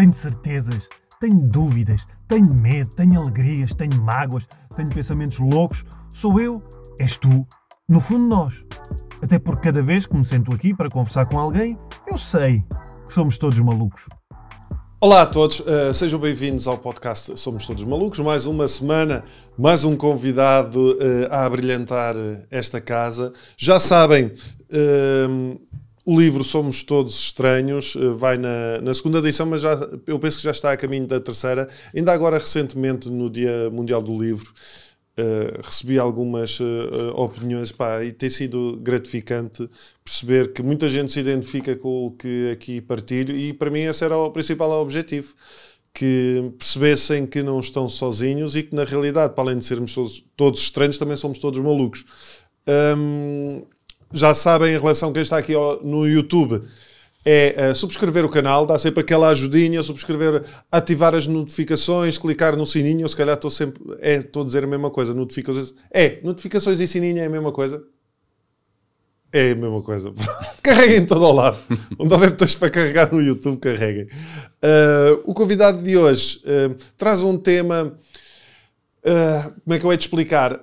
tenho certezas, tenho dúvidas, tenho medo, tenho alegrias, tenho mágoas, tenho pensamentos loucos. Sou eu, és tu, no fundo nós. Até porque cada vez que me sento aqui para conversar com alguém, eu sei que somos todos malucos. Olá a todos, uh, sejam bem-vindos ao podcast Somos Todos Malucos. Mais uma semana, mais um convidado uh, a abrilhantar eh, esta casa. Já sabem, uh, o livro Somos Todos Estranhos eh, vai na, na, segunda edição, mas já, eu penso que já está a caminho da terceira. Ainda agora, recentemente, no Dia Mundial do Livro, uh, recebi algumas uh, opiniões pá, e tem sido gratificante perceber que muita gente se identifica com o que aqui partilho e para mim esse era o principal objetivo que percebessem que não estão sozinhos e que na realidade, para além de sermos todos, todos estranhos, também somos todos malucos. Um, já sabem, em relação a quem está aqui no YouTube, é uh, subscrever o canal, dá sempre aquela ajudinha, subscrever, ativar as notificações, clicar no sininho, se calhar estou sempre, é, estou a dizer a mesma coisa, notificações, é, notificações e sininho é a mesma coisa? É a mesma coisa. carreguem todo ao lado. Onde houver botões para carregar no YouTube, carreguem. Uh, o convidado de hoje uh, traz um tema ah, como é que eu hei de explicar? Uh,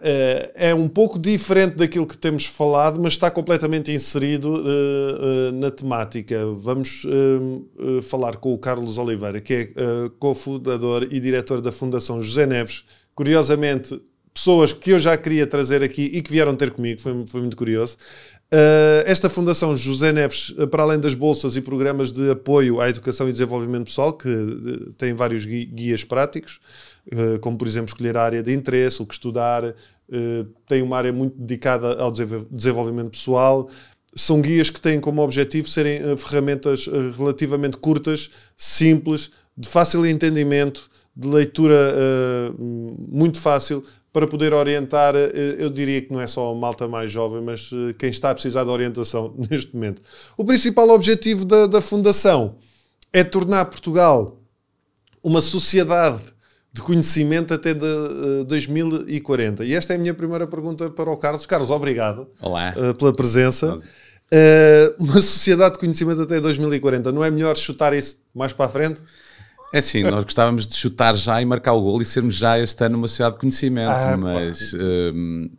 é um pouco diferente daquilo que temos falado, mas está completamente inserido uh, na temática. Vamos falar com o Carlos Oliveira, que é cofundador e diretor da Fundação José Neves. Curiosamente, pessoas que eu já queria trazer aqui e que vieram ter comigo, foi, foi muito curioso. esta Fundação José Neves, para além das bolsas e programas de apoio à educação e desenvolvimento pessoal, que tem vários guias práticos, eh, como por exemplo escolher a área de interesse, o que estudar, eh, tem uma área muito dedicada ao desenvolvimento pessoal. São guias que têm como objetivo serem eh, ferramentas relativamente curtas, simples, de fácil entendimento, de leitura muito fácil, para poder orientar, eu diria que não é só a malta mais jovem, mas quem está a precisar de orientação neste momento. O principal objetivo da, da Fundação é tornar Portugal uma sociedade de conhecimento até de uh, eh, 2040. E esta é a minha primeira pergunta para o Carlos. Carlos, obrigado Olá. Uh, pela presença. Uh, uma sociedade de conhecimento até 2040, não é melhor chutar isso mais para a frente? É sim, nós gostávamos de chutar já e marcar o gol e sermos já este ano uma sociedade de conhecimento, ah, mas ehm,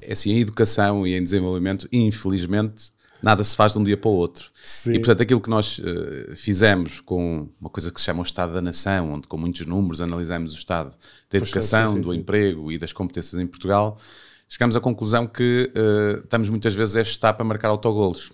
é assim, em educação e em desenvolvimento, infelizmente, nada se faz de um dia para o outro. Sim. E portanto, aquilo que nós uh, fizemos com uma coisa que se chama o Estado da Nação, onde com muitos números analisamos o estado da educação, sim, sim, do emprego e das competências em Portugal, chegamos à conclusão que uh, estamos muitas vezes a estar para marcar autogolos.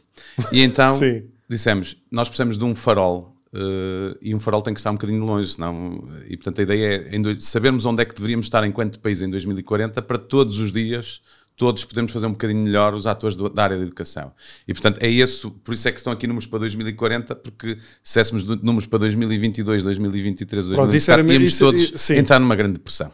E então dissemos, nós precisamos de um farol Uh, e um farol tem que estar um bocadinho longe, não? e portanto a ideia é dois, sabermos onde é que deveríamos estar enquanto país em 2040 para todos os dias todos podemos fazer um bocadinho melhor os atores do, da área da educação. E, portanto, é isso, por isso é que estão aqui números para 2040, porque se tivéssemos números para 2022, 2023, 2024, íamos todos isso, sim. entrar numa grande depressão.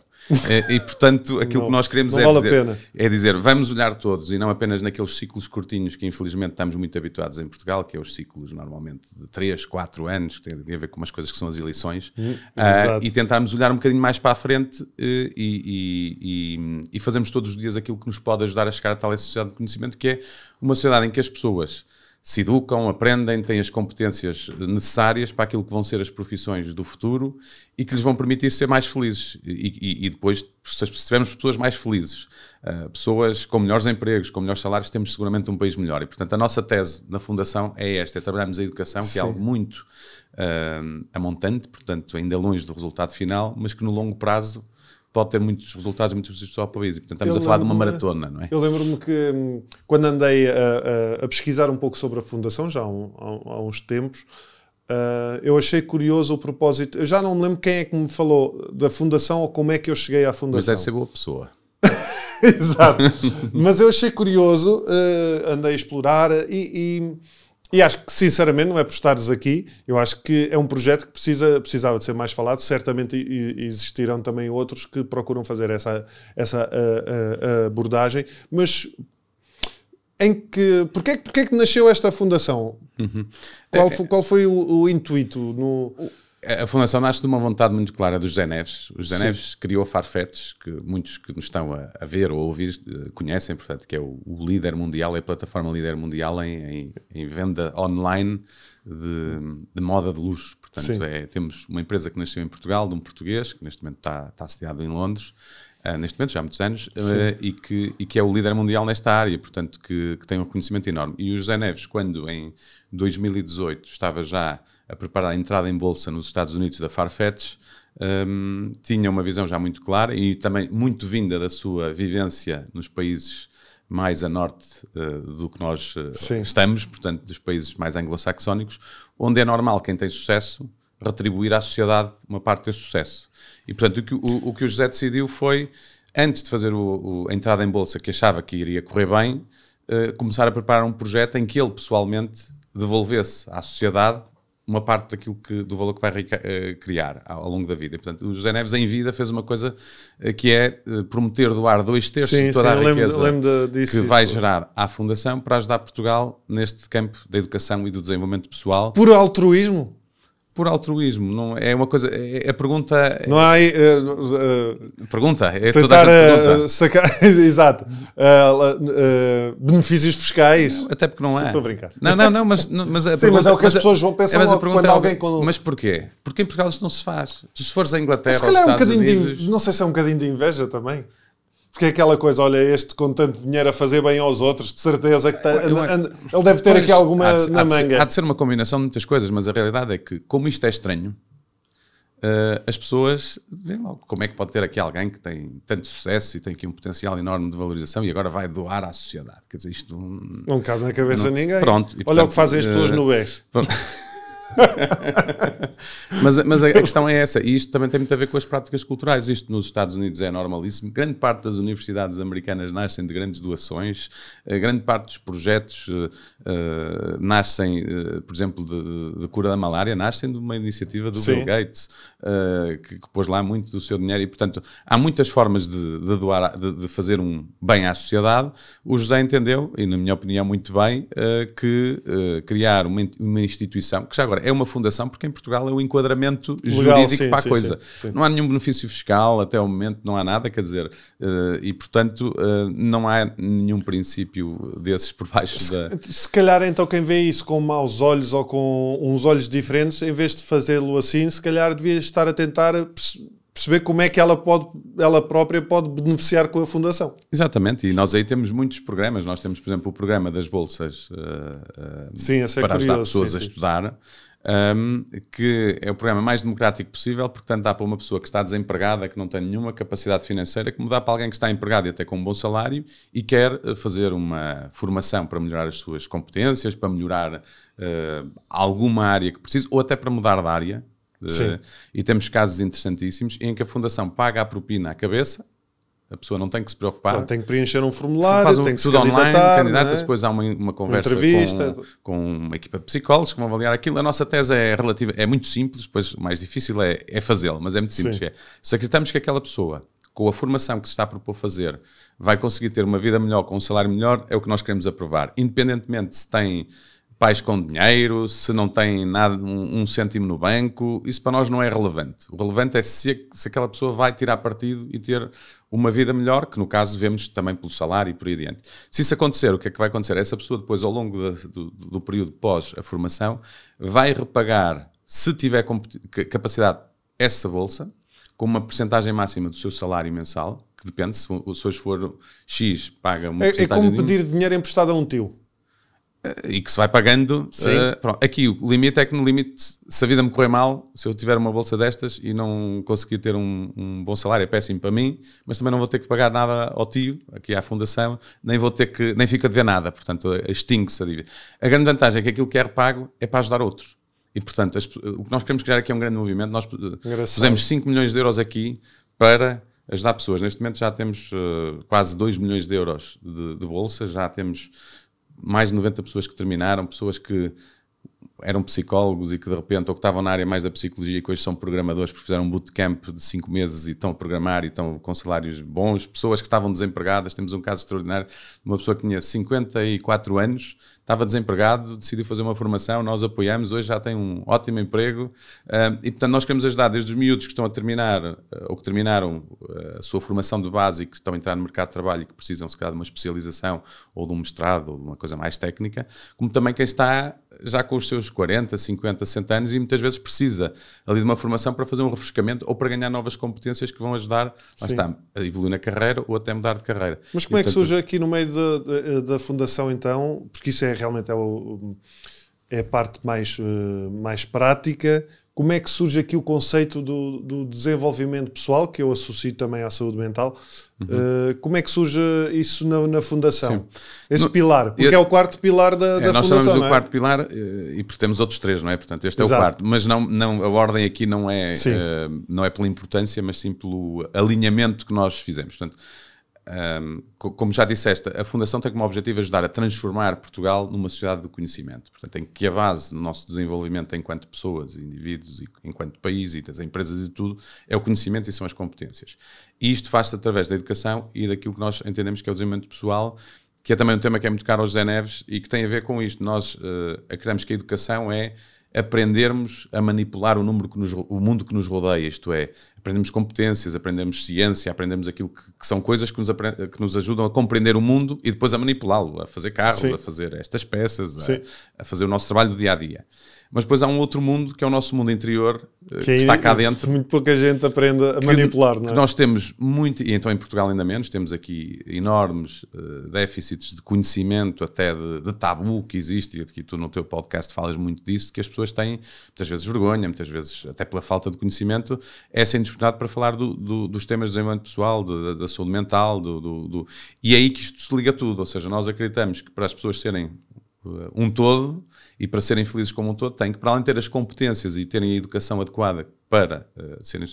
É, e, portanto, aquilo não, que nós queremos é, vale dizer, é dizer vamos olhar todos e não apenas naqueles ciclos curtinhos que infelizmente estamos muito habituados em Portugal, que é os ciclos normalmente de 3, 4 anos, que têm a ver com umas coisas que são as eleições, uh, e tentarmos olhar um bocadinho mais para a frente uh, e, e, e, e fazemos todos os dias aquilo que nos pode ajudar a chegar a tal sociedade de conhecimento, que é uma sociedade em que as pessoas se educam, aprendem, têm as competências necessárias para aquilo que vão ser as profissões do futuro e que lhes vão permitir ser mais felizes. E, e, e depois, se tivermos pessoas mais felizes, uh, pessoas com melhores empregos, com melhores salários, temos seguramente um país melhor. E, portanto, a nossa tese na Fundação é esta: é trabalharmos a educação, que é Sim. é algo muito uh, amontante, portanto, ainda longe do resultado final, mas que no longo prazo pode ter muitos resultados, muitos resultados para o país. E, portanto, estamos eu a falar de uma maratona, não é? Eu lembro-me que hum, quando andei a, a, a, pesquisar um pouco sobre a Fundação, já há, um, há uns tempos, Uh, eu achei curioso o propósito. Eu já não me lembro quem é que me falou da fundação ou como é que eu cheguei à fundação. Mas deve ser boa pessoa. Exato. Mas eu achei curioso, uh, andei a explorar e, e e acho que, sinceramente, não é por estares aqui, eu acho que é um projeto que precisa, precisava de ser mais falado. Certamente existirão também outros que procuram fazer essa, essa abordagem, mas em que. Porquê, porquê que nasceu esta fundação? Uhum. Qual, é, foi, qual foi o, o intuito? No a fundação nasce de uma vontade muito clara dos José Neves. O José Sim. Neves criou Farfetch, que muitos que nos estão a, a ver ou a ouvir eh, conhecem, portanto, que é o, o, líder mundial, é a plataforma líder mundial em, em, em venda online de, de, moda de luxo. Portanto, é, temos uma empresa que nasceu em Portugal, de um português, que neste momento está, está sediado em Londres, Uh, neste momento já há muitos anos, uh, e, que, e que é o líder mundial nesta área, portanto, que, que tem um reconhecimento enorme. E o José Neves, quando em 2018 estava já a preparar a entrada em bolsa nos Estados Unidos da Farfetch, um, tinha uma visão já muito clara e também muito vinda da sua vivência nos países mais a norte uh, do que nós uh, estamos, portanto, dos países mais anglo-saxónicos, onde é normal quem tem sucesso retribuir à sociedade uma parte desse sucesso. E, portanto, o que o, o que o José decidiu foi, antes de fazer o, o, a entrada em bolsa que achava que iria correr bem, uh, começar a preparar um projeto em que ele pessoalmente devolvesse à sociedade uma parte daquilo que, do valor que vai eh, criar ao, longo da vida. E, portanto, o José Neves em vida fez uma coisa eh, que é eh, prometer doar dois terços sim, de toda sim, a riqueza lembro que vai gerar à Fundação para ajudar Portugal neste campo da educação e do desenvolvimento pessoal. Por altruísmo? por altruísmo, não é, é uma coisa, é, é, a pergunta... Não há... Uh, uh, pergunta, é tentar, pergunta. Eh, sacar, exato, benefícios fiscais. Não, até porque não há. É. Estou a brincar. Não, não, não, mas... Não, mas a Sim, pergunta, mas é o que as pessoas vão pensar mas a pergunta quando é, alguém... Quando... Mas porquê? Porque em Portugal isto não se faz. Se fores à Inglaterra se calhar é um bocadinho Unidos, de, Não sei se é um bocadinho de inveja também porque é aquela coisa, olha, este com tanto dinheiro a fazer bem aos outros, de certeza que tá, and, and, ele deve ter pois, aqui alguma de, na há manga. De há de ser uma combinação de muitas coisas, mas a realidade é que, como isto é estranho, uh, as pessoas veem logo como é que pode ter aqui alguém que tem tanto sucesso e tem aqui um potencial enorme de valorização e agora vai doar à sociedade. Quer dizer, isto não, não cabe na cabeça não, ninguém. Pronto, e, portanto, olha o que fazem as pessoas uh, no BES. mas, mas a, a, questão é essa, e isto também tem muito a ver com as práticas culturais. Isto nos Estados Unidos é normalíssimo. Grande parte das universidades americanas nascem de grandes doações, eh, grande parte dos projetos uh, nascem, uh, por exemplo, de, de, cura da malária, nascem de uma iniciativa do Sim. Bill Gates, uh, que, que, pôs lá muito do seu dinheiro. E, portanto, há muitas formas de, de doar, de, de, fazer um bem à sociedade. O José entendeu, e na minha opinião, muito bem, que criar uma, uma instituição, que já agora é uma fundação porque em Portugal é o um enquadramento Legal, jurídico sim, para a sim, coisa. Sim, não há nenhum benefício fiscal até o momento, não há nada, quer dizer, eh, e portanto eh, não há nenhum princípio desses por baixo se, da. Se calhar então quem vê isso com maus olhos ou com uns olhos diferentes, em vez de fazê-lo assim, se calhar devia estar a tentar perceber como é que ela pode ela própria pode beneficiar com a fundação exatamente e nós aí temos muitos programas nós temos por exemplo o programa das bolsas uh, uh, sim, é para é curioso, ajudar pessoas sim, a estudar um, que é o programa mais democrático possível, porque tanto dá para uma pessoa que está desempregada, que não tem nenhuma capacidade financeira, como dá para alguém que está empregado e até com um bom salário e quer eh, fazer uma formação para melhorar as suas competências, para melhorar uh, alguma área que precisa, ou até para mudar de área. Uh, e temos casos interessantíssimos em que a Fundação paga a propina à cabeça a pessoa não tem que se preocupar. Não, tem que preencher um formulário, faz um, tem que tudo se online, candidata é? depois há uma, uma conversa com, com, uma equipa de psicólogos que vão avaliar aquilo. A nossa tese é relativa, é muito simples, depois o mais difícil é, é fazê-la, mas é muito simples. É, se acreditamos que aquela pessoa, com a formação que se está a propor fazer, vai conseguir ter uma vida melhor, com um salário melhor, é o que nós queremos aprovar. Independentemente se tem pais com dinheiro, se não têm nada, um, um cêntimo no banco, isso para nós não é relevante. O relevante é se, se aquela pessoa vai tirar partido e ter uma vida melhor, que no caso vemos também pelo salário e por aí adiante. Se isso acontecer, o que é que vai acontecer? Essa pessoa depois, ao longo da, do, do período pós a formação, vai repagar, se tiver capacidade, essa bolsa, com uma percentagem máxima do seu salário mensal, que depende, se, se hoje for X, paga uma é, É como pedir dinheiro emprestado a um tio e que se vai pagando. Uh, pronto, aqui o limite é que no limite, se a vida me correr mal, se eu tiver uma bolsa destas e não conseguir ter um, um, bom salário, é péssimo para mim, mas também não vou ter que pagar nada ao tio, aqui à fundação, nem vou ter que, nem fica a dever nada, portanto eh, extingue-se a dívida. A grande vantagem é que aquilo que é repago é para ajudar outros. E portanto, as, o que nós queremos criar aqui é um grande movimento, nós eh, Engraçado. pusemos 5 milhões de euros aqui para ajudar pessoas. Neste momento já temos uh, quase 2 milhões de euros de, de bolsa, já temos mais de 90 pessoas que terminaram, pessoas que eram psicólogos e que de repente, ou que estavam na área mais da psicologia e que hoje são programadores porque fizeram um bootcamp de 5 meses e estão a programar e estão com salários bons, pessoas que estavam desempregadas. Temos um caso extraordinário de uma pessoa que tinha 54 anos, estava desempregado, decidiu fazer uma formação, nós apoiamos, hoje já tem um ótimo emprego eh, e portanto nós queremos ajudar desde os miúdos que estão a terminar eh, ou que terminaram eh, a sua formação de base e que estão a entrar no mercado de trabalho e que precisam se calhar de uma especialização ou de um mestrado ou de uma coisa mais técnica, como também quem está já com os seus 40, 50, 60 anos e muitas vezes precisa ali de uma formação para fazer um refrescamento ou para ganhar novas competências que vão ajudar lá está, a evoluir na carreira ou até mudar de carreira. Mas como e, é que surge aqui no meio da, da fundação então, porque isso é realmente é, o, é a parte mais, eh, mais prática, como é que surge aqui o conceito do, do desenvolvimento pessoal, que eu associo também à saúde mental, Uhum. Uh, como é que surge isso na, na fundação? Sim. Esse no, pilar, porque eu, é o quarto pilar da, é, da nós fundação. Nós chamamos é? o quarto pilar eh, e, temos outros três, não é? Portanto, este Exato. é o quarto. Mas não, não, a ordem aqui não é, uh, não é pela importância, mas sim pelo alinhamento que nós fizemos. Portanto, um, como já disseste, a Fundação tem como objetivo ajudar a transformar Portugal numa sociedade do conhecimento. Portanto, tem que a base do nosso desenvolvimento enquanto pessoas, indivíduos, enquanto país e das empresas e tudo, é o conhecimento e são as competências. E isto faz-se através da educação e daquilo que nós entendemos que é o desenvolvimento pessoal, que é também um tema que é muito caro aos Zé Neves e que tem a ver com isto. Nós uh, acreditamos que a educação é aprendermos a manipular o, número que nos, o mundo que nos rodeia, isto é, aprendemos competências, aprendemos ciência, aprendemos aquilo que, que são coisas que nos, que nos, ajudam a compreender o mundo e depois a manipulá-lo, a fazer carros, Sim. a fazer estas peças, a, a, fazer o nosso trabalho do dia a dia. Mas depois há um outro mundo que é o nosso mundo interior, eh, que, que está cá dentro. Muito pouca gente aprende a manipular, não é? nós temos muito, e então em Portugal ainda menos, temos aqui enormes uh, déficits de conhecimento, até de, de tabu que existe, e aqui tu no teu podcast falas muito disso, que as pessoas têm muitas vezes vergonha, muitas vezes até pela falta de conhecimento, essa indisposição oportunidade para falar do, do, dos temas de desenvolvimento pessoal, da, saúde mental, do, e é aí que isto se liga tudo. Ou seja, nós acreditamos que para as pessoas serem eh, um todo e para serem felizes como um todo, têm que, para além de ter as competências e terem a educação adequada para uh, serem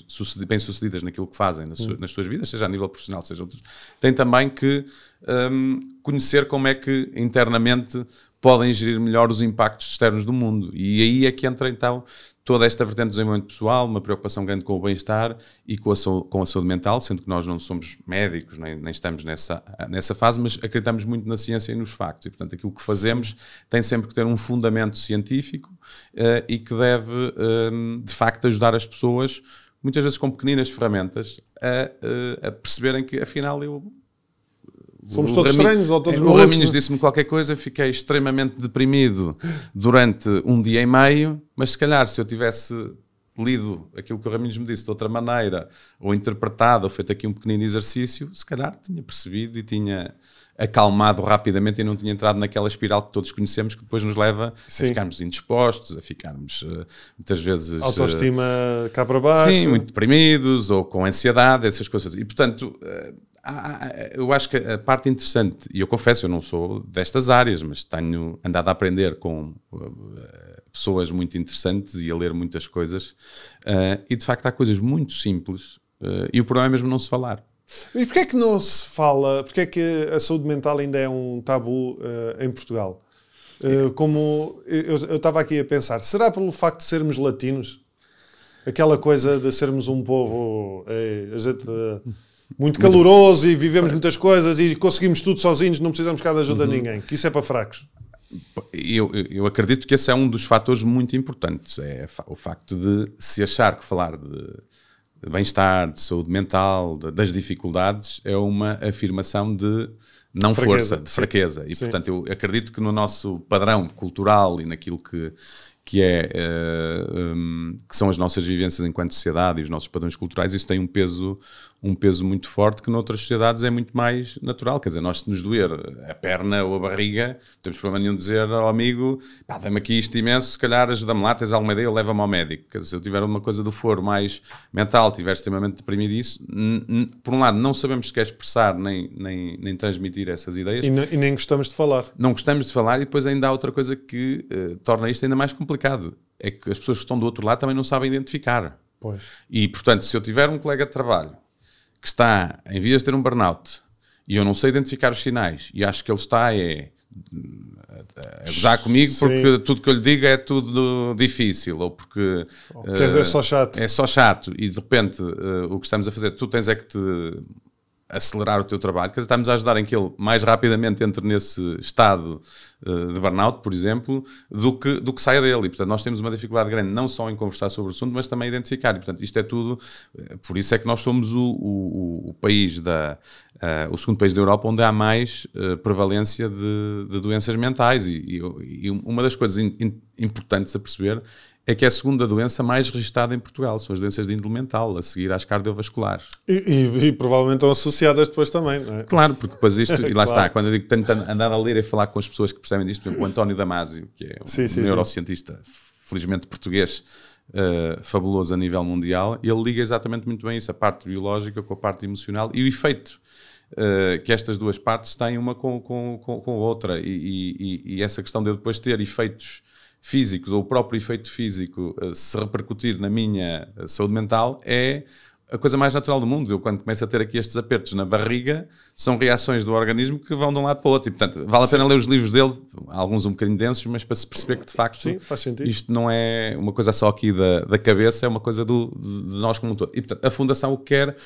bem-sucedidas naquilo que fazem nas, su nas, suas vidas, seja a nível profissional, seja outros, têm também que um, ehm, conhecer como é que internamente podem gerir melhor os impactos externos do mundo. E aí é que entra então toda esta vertente do desenvolvimento pessoal, uma preocupação grande com o bem-estar e com a, com a saúde mental, sendo que nós não somos médicos, nem, nem, estamos nessa, nessa fase, mas acreditamos muito na ciência e nos factos. E, portanto, aquilo que fazemos tem sempre que ter um fundamento científico uh, e que deve, ehm, de facto, ajudar as pessoas, muitas vezes com pequeninas ferramentas, a, eh, a perceberem que, afinal, eu Somos o todos Rami... estranhos ou todos O malucos, é? disse-me qualquer coisa, fiquei extremamente deprimido durante um dia e meio, mas se calhar se eu tivesse lido aquilo que o Raminhos me disse de outra maneira, ou interpretado, ou feito aqui um pequenino exercício, se calhar tinha percebido e tinha acalmado rapidamente e não tinha entrado naquela espiral que todos conhecemos que depois nos leva sim. a ficarmos indispostos, a ficarmos eh, muitas vezes... Autoestima eh, cá para baixo. Sim, muito deprimidos ou com ansiedade, essas coisas. E portanto eh, há, ah, ah, ah, eu acho que a parte interessante, e eu confesso, eu não sou destas áreas, mas tenho andado a aprender com uh, pessoas muito interessantes e a ler muitas coisas, uh, e de facto há coisas muito simples, uh, e o problema é mesmo não se falar. E porquê é que não se fala, porquê é que a saúde mental ainda é um tabu uh, em Portugal? como eu estava aqui a pensar, será pelo facto de sermos latinos? Aquela coisa de sermos um povo, eh, a gente eh, muito caloroso e vivemos é. muitas coisas e conseguimos tudo sozinhos, não precisamos cá de ajuda uhum. a ninguém, que isso é para fracos. Eu, eu acredito que esse é um dos fatores muito importantes, é o facto de se achar que falar de bem-estar, de saúde mental, de, das dificuldades, é uma afirmação de não fraqueza, força, de fraqueza. Sim. E, Sim. portanto, eu acredito que no nosso padrão cultural e naquilo que, que, é, uh, eh, um, que são as nossas vivências enquanto sociedade e os nossos padrões culturais, isso tem um peso um peso muito forte que noutras sociedades é muito mais natural. Quer dizer, nós se nos doer a perna ou a barriga, não temos problema nenhum de dizer ao amigo, pá, dá-me aqui isto imenso, se calhar ajuda-me lá, tens alguma ideia, leva-me ao médico. Quer dizer, se eu tiver uma coisa do foro mais mental, tiver extremamente deprimido isso, por um lado não sabemos sequer expressar nem, nem, nem transmitir essas ideias. E, e, nem gostamos de falar. Não gostamos de falar e depois ainda há outra coisa que uh, torna isto ainda mais complicado. É que as pessoas que estão do outro lado também não sabem identificar. Pois. E, portanto, se eu tiver um colega de trabalho que está em vias de ter um burnout e eu não sei identificar os sinais e acho que ele está é, a é gozar comigo Sim. porque tudo que eu lhe digo é tudo difícil ou porque oh, uh, é só eh, chato é só chato e de repente uh, o que estamos a fazer tu tens é que te acelerar o teu trabalho, quer estamos a ajudar em que ele mais rapidamente entre nesse estado uh, de burnout, por exemplo, do que, do que saia dele. E, portanto, nós temos uma dificuldade grande não só em conversar sobre o assunto, mas também identificar. E, portanto, isto é tudo, eh, por isso é que nós somos o, o, o país da. Uh, o segundo país da Europa onde há mais uh, prevalência de, de, doenças mentais. E, e, e, uma das coisas in, in, importantes a perceber é que é a segunda doença mais registada em Portugal, são as doenças de índole mental, a seguir às cardiovasculares. E, e, e provavelmente estão associadas depois também, não é? Claro, porque depois isto, e lá claro. está, quando eu digo tanto andar a ler e falar com as pessoas que percebem disto, por exemplo, o António Damasio, que é um sim, sim, neurocientista, sim. felizmente português, uh, fabuloso a nível mundial, ele liga exatamente muito bem isso, a parte biológica com a parte emocional e o efeito Uh, que estas duas partes têm uma com, com, com, com outra e, e, e, essa questão de eu depois ter efeitos físicos ou o próprio efeito físico eh, se repercutir na minha eh, saúde mental é a coisa mais natural do mundo. Eu, quando começo a ter aqui estes apertos na barriga, são reações do organismo que vão de um lado para o outro. E, portanto, vale a pena ler os livros dele, alguns um bocadinho densos, mas para se perceber que, de facto, Sim, isto não é uma coisa só aqui da, da cabeça, é uma coisa do, de nós como um todo. E, portanto, a Fundação o que quer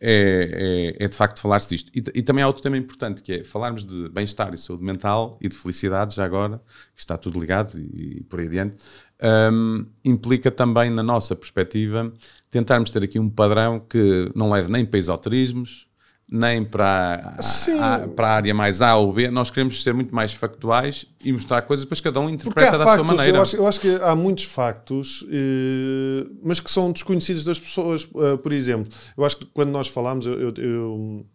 é, é, é, de facto falar-se disto. E, e, também há outro tema importante, que é falarmos de bem-estar e saúde mental e de felicidade, já agora, que está tudo ligado e, e por aí adiante, um, implica também, na nossa perspectiva, tentarmos ter aqui um padrão que não leve nem para esoterismos, nem para a, para a área mais A ou B, nós queremos ser muito mais factuais e mostrar coisas, depois cada um interpreta da factos, sua maneira. Eu acho, eu acho, que há muitos factos, eh, mas que são desconhecidos das pessoas. Eh, por exemplo, eu acho que quando nós falámos, eu, eu,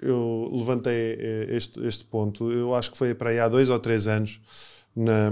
eu levantei eh, este, este ponto, eu acho que foi para aí há dois ou três anos, na,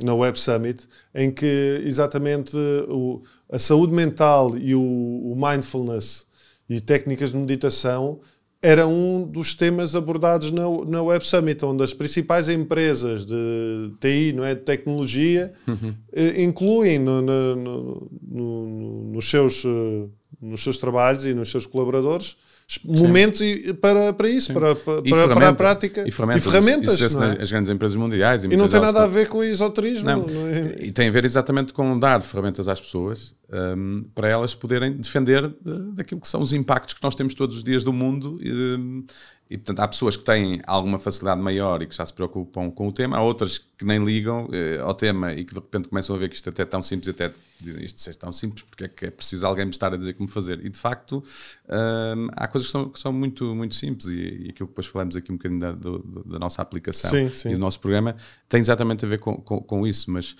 na Web Summit, em que exatamente o, a saúde mental e o, o mindfulness e técnicas de meditação era um dos temas abordados na, na Web Summit, onde as principais empresas de TI, não é, de tecnologia, uhum. Eh, incluem no, no, no, nos, seus, eh, nos seus trabalhos e nos seus colaboradores momentos e, para, para isso, para, para, para, a prática. E ferramentas. E ferramentas isso, isso não é? as grandes empresas mundiais. E, e não tem nada a ver com o esoterismo. Não. não é? E tem a ver exatamente com dar ferramentas às pessoas um, para elas poderem defender de, daquilo que são os impactos que nós temos todos os dias do mundo hum, e, portanto, há pessoas que têm alguma facilidade maior e que já se preocupam com o tema, há outras que nem ligam eh, ao tema e que de repente começam a ver que isto até é tão simples, até dizem isto é tão simples, porque é que é preciso alguém me estar a dizer como fazer. E, de facto, hum, há coisas que são, que são, muito, muito simples e, e aquilo que depois falamos aqui um bocadinho da, do, da nossa aplicação sim, sim. e do nosso programa tem exatamente a ver com, com, com isso, mas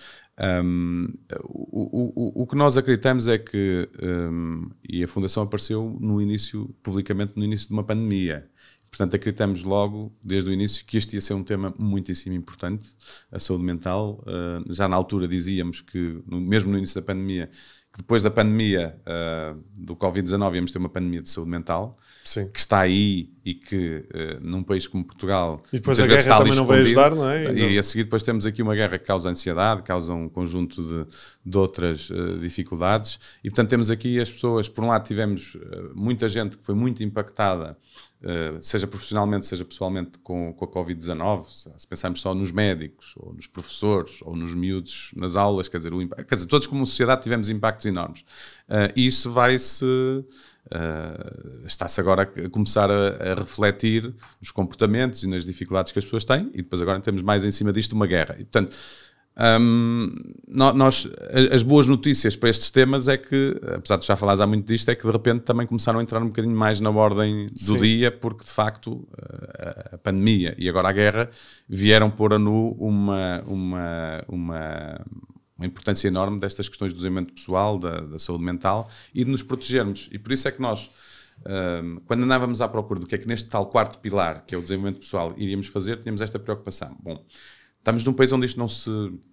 um, o, o, o que nós acreditamos é que, hum, e a Fundação apareceu no início, publicamente no início de uma pandemia, Portanto, acreditamos logo, desde o início, que este ia ser um tema muitíssimo importante, a saúde mental. Uh, já na altura dizíamos que, no, mesmo no início da pandemia, que depois da pandemia uh, do Covid-19 íamos ter uma pandemia de saúde mental, Sim. que está aí e que uh, num país como Portugal... E depois a guerra também não vai ajudar, não é? E, e, a seguir depois temos aqui uma guerra que causa ansiedade, causa um conjunto de, de outras dificuldades. E portanto temos aqui as pessoas, por um lado tivemos muita gente que foi muito impactada eh, seja profissionalmente, seja pessoalmente, com, com a Covid-19, se, pensarmos só nos médicos, ou nos professores, ou nos miúdos nas aulas, quer dizer, o, quer dizer todos como sociedade tivemos impactos enormes. Uh, e isso vai-se. Uh, está-se agora a começar a, a, refletir nos comportamentos e nas dificuldades que as pessoas têm, e depois agora temos mais em cima disto uma guerra. E, portanto, um, nós, as boas notícias para estes temas é que, apesar de já falares há muito disto, é que de repente também começaram a entrar um bocadinho mais na ordem do Sim. dia, porque de facto eh, a pandemia e agora a guerra vieram pôr a nu uma, uma, uma, uma importância enorme destas questões do desenvolvimento pessoal, da, da, saúde mental e de nos protegermos. E por isso é que nós, um, quando andávamos à procura do que é que neste tal quarto pilar, que é o desenvolvimento pessoal, iríamos fazer, tínhamos esta preocupação. Bom estamos num país onde isto não se,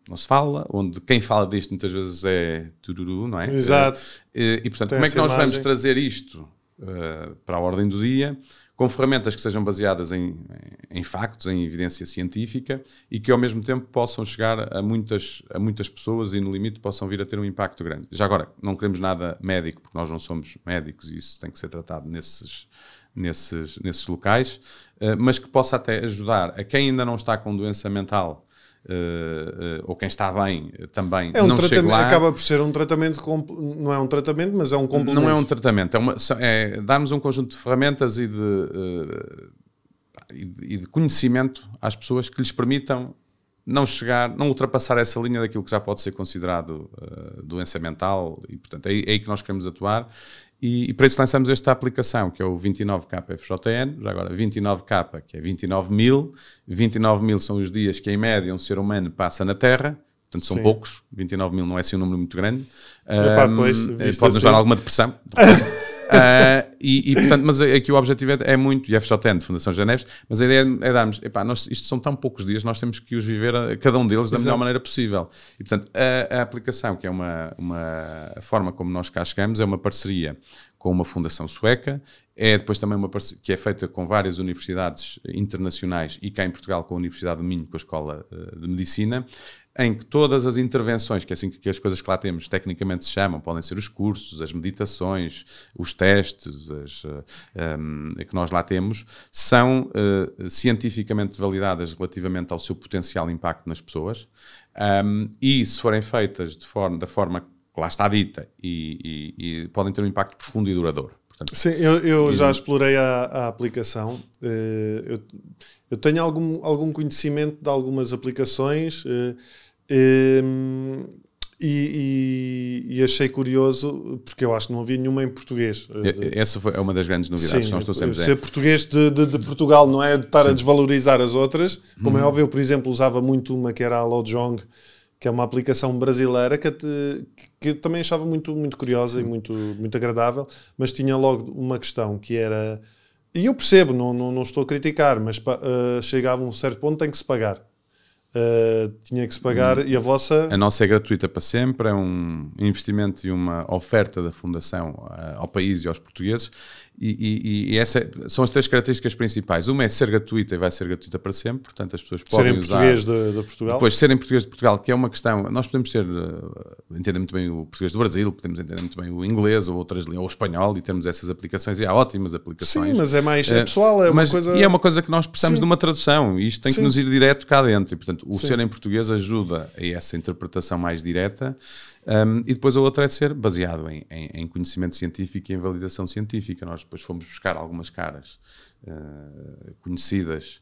não se fala, onde quem fala disto muitas vezes é tururu, não é? Exato. E, eh, e portanto, Tem como é que nós imagem. vamos trazer isto uh, para a ordem do dia, com ferramentas que sejam baseadas em, em, factos, em evidência científica e que ao mesmo tempo possam chegar a muitas, a muitas pessoas e no limite possam vir a ter um impacto grande. Já agora, não queremos nada médico, porque nós não somos médicos e isso tem que ser tratado nesses nesses, nesses locais, eh, mas que possa até ajudar a quem ainda não está com doença mental Uh, uh, ou quem está bem também é um não chega lá. Acaba por ser um tratamento, não é um tratamento, mas é um complemento. Não é um tratamento, é, é darmos um conjunto de ferramentas e de, uh, e de conhecimento às pessoas que lhes permitam não chegar, não ultrapassar essa linha daquilo que já pode ser considerado doença mental e, portanto, é, é aí que nós queremos atuar e, e para isso lançamos esta aplicação, que é o 29KFJN, já agora 29K, que é 29 mil. 29 mil são os dias que, em média, um ser humano passa na Terra. Portanto, são Sim. poucos. 29 mil não é assim um número muito grande. um, eh, Pode-nos assim. dar alguma depressão. uh, e, e, portanto, mas aqui o objetivo é, é muito, e a FJN de Fundação Janeves, mas a ideia é, darmos, epá, nós, isto são tão poucos dias, nós temos que os viver, a, cada um deles, da Exato. melhor maneira possível. E portanto, a, a aplicação, que é uma, uma forma como nós cá chegamos, é uma parceria com uma fundação sueca, é depois também uma que é feita com várias universidades internacionais e cá em Portugal com a Universidade de Minho, com a Escola eh, de Medicina, em que todas as intervenções, que é assim que as coisas que lá temos tecnicamente se chamam, podem ser os cursos, as meditações, os testes as, um, eh, ehm, eh, que nós lá temos, são uh, cientificamente validadas relativamente ao seu potencial impacto nas pessoas um, ehm, e, se forem feitas de forma, da forma que lá está dita, e, e, e podem ter um impacto profundo e duradouro. Sim, eu, eu e... já explorei a, a aplicação. Eh, eu, eu, tenho algum, algum conhecimento de algumas aplicações eh, e, e, e, achei curioso, porque eu acho que não havia nenhuma em português. Essa foi, é uma das grandes novidades, Sim, nós estou sempre eh, é. Ser português de, de, de, Portugal não é de estar Sim. a desvalorizar as outras. Como hum. é uhum. óbvio, eu, por exemplo, usava muito uma que era a Lojong. Jong que é uma aplicação brasileira que, te, que, também achava muito, muito curiosa Sim. e muito, muito agradável, mas tinha logo uma questão que era. E eu percebo, não, não, não estou a criticar, mas uh, chegava a um certo ponto tem que se pagar. Uh, tinha que se pagar hum. e a vossa. A nossa é gratuita para sempre, é um investimento e uma oferta da Fundação uh, ao país e aos portugueses e, e, e essas são as três características principais. Uma é ser gratuita e vai ser gratuita para sempre, portanto as pessoas podem serem usar. português de, de, Portugal. ser em português de Portugal, que é uma questão. Nós podemos ser, eh, entender muito bem o português do Brasil, podemos entender muito bem o inglês ou outras ou o espanhol e temos essas aplicações e há ótimas aplicações. Sim, mas é mais é pessoal, é uma coisa. E é uma coisa que nós precisamos Sim. de uma tradução e isto tem Sim. que nos ir direto cá dentro. E portanto, o Sim. ser em português ajuda a essa interpretação mais direta. Um, e depois a outra é de ser baseado em, em, em, conhecimento científico e em validação científica. Nós depois fomos buscar algumas caras uh, conhecidas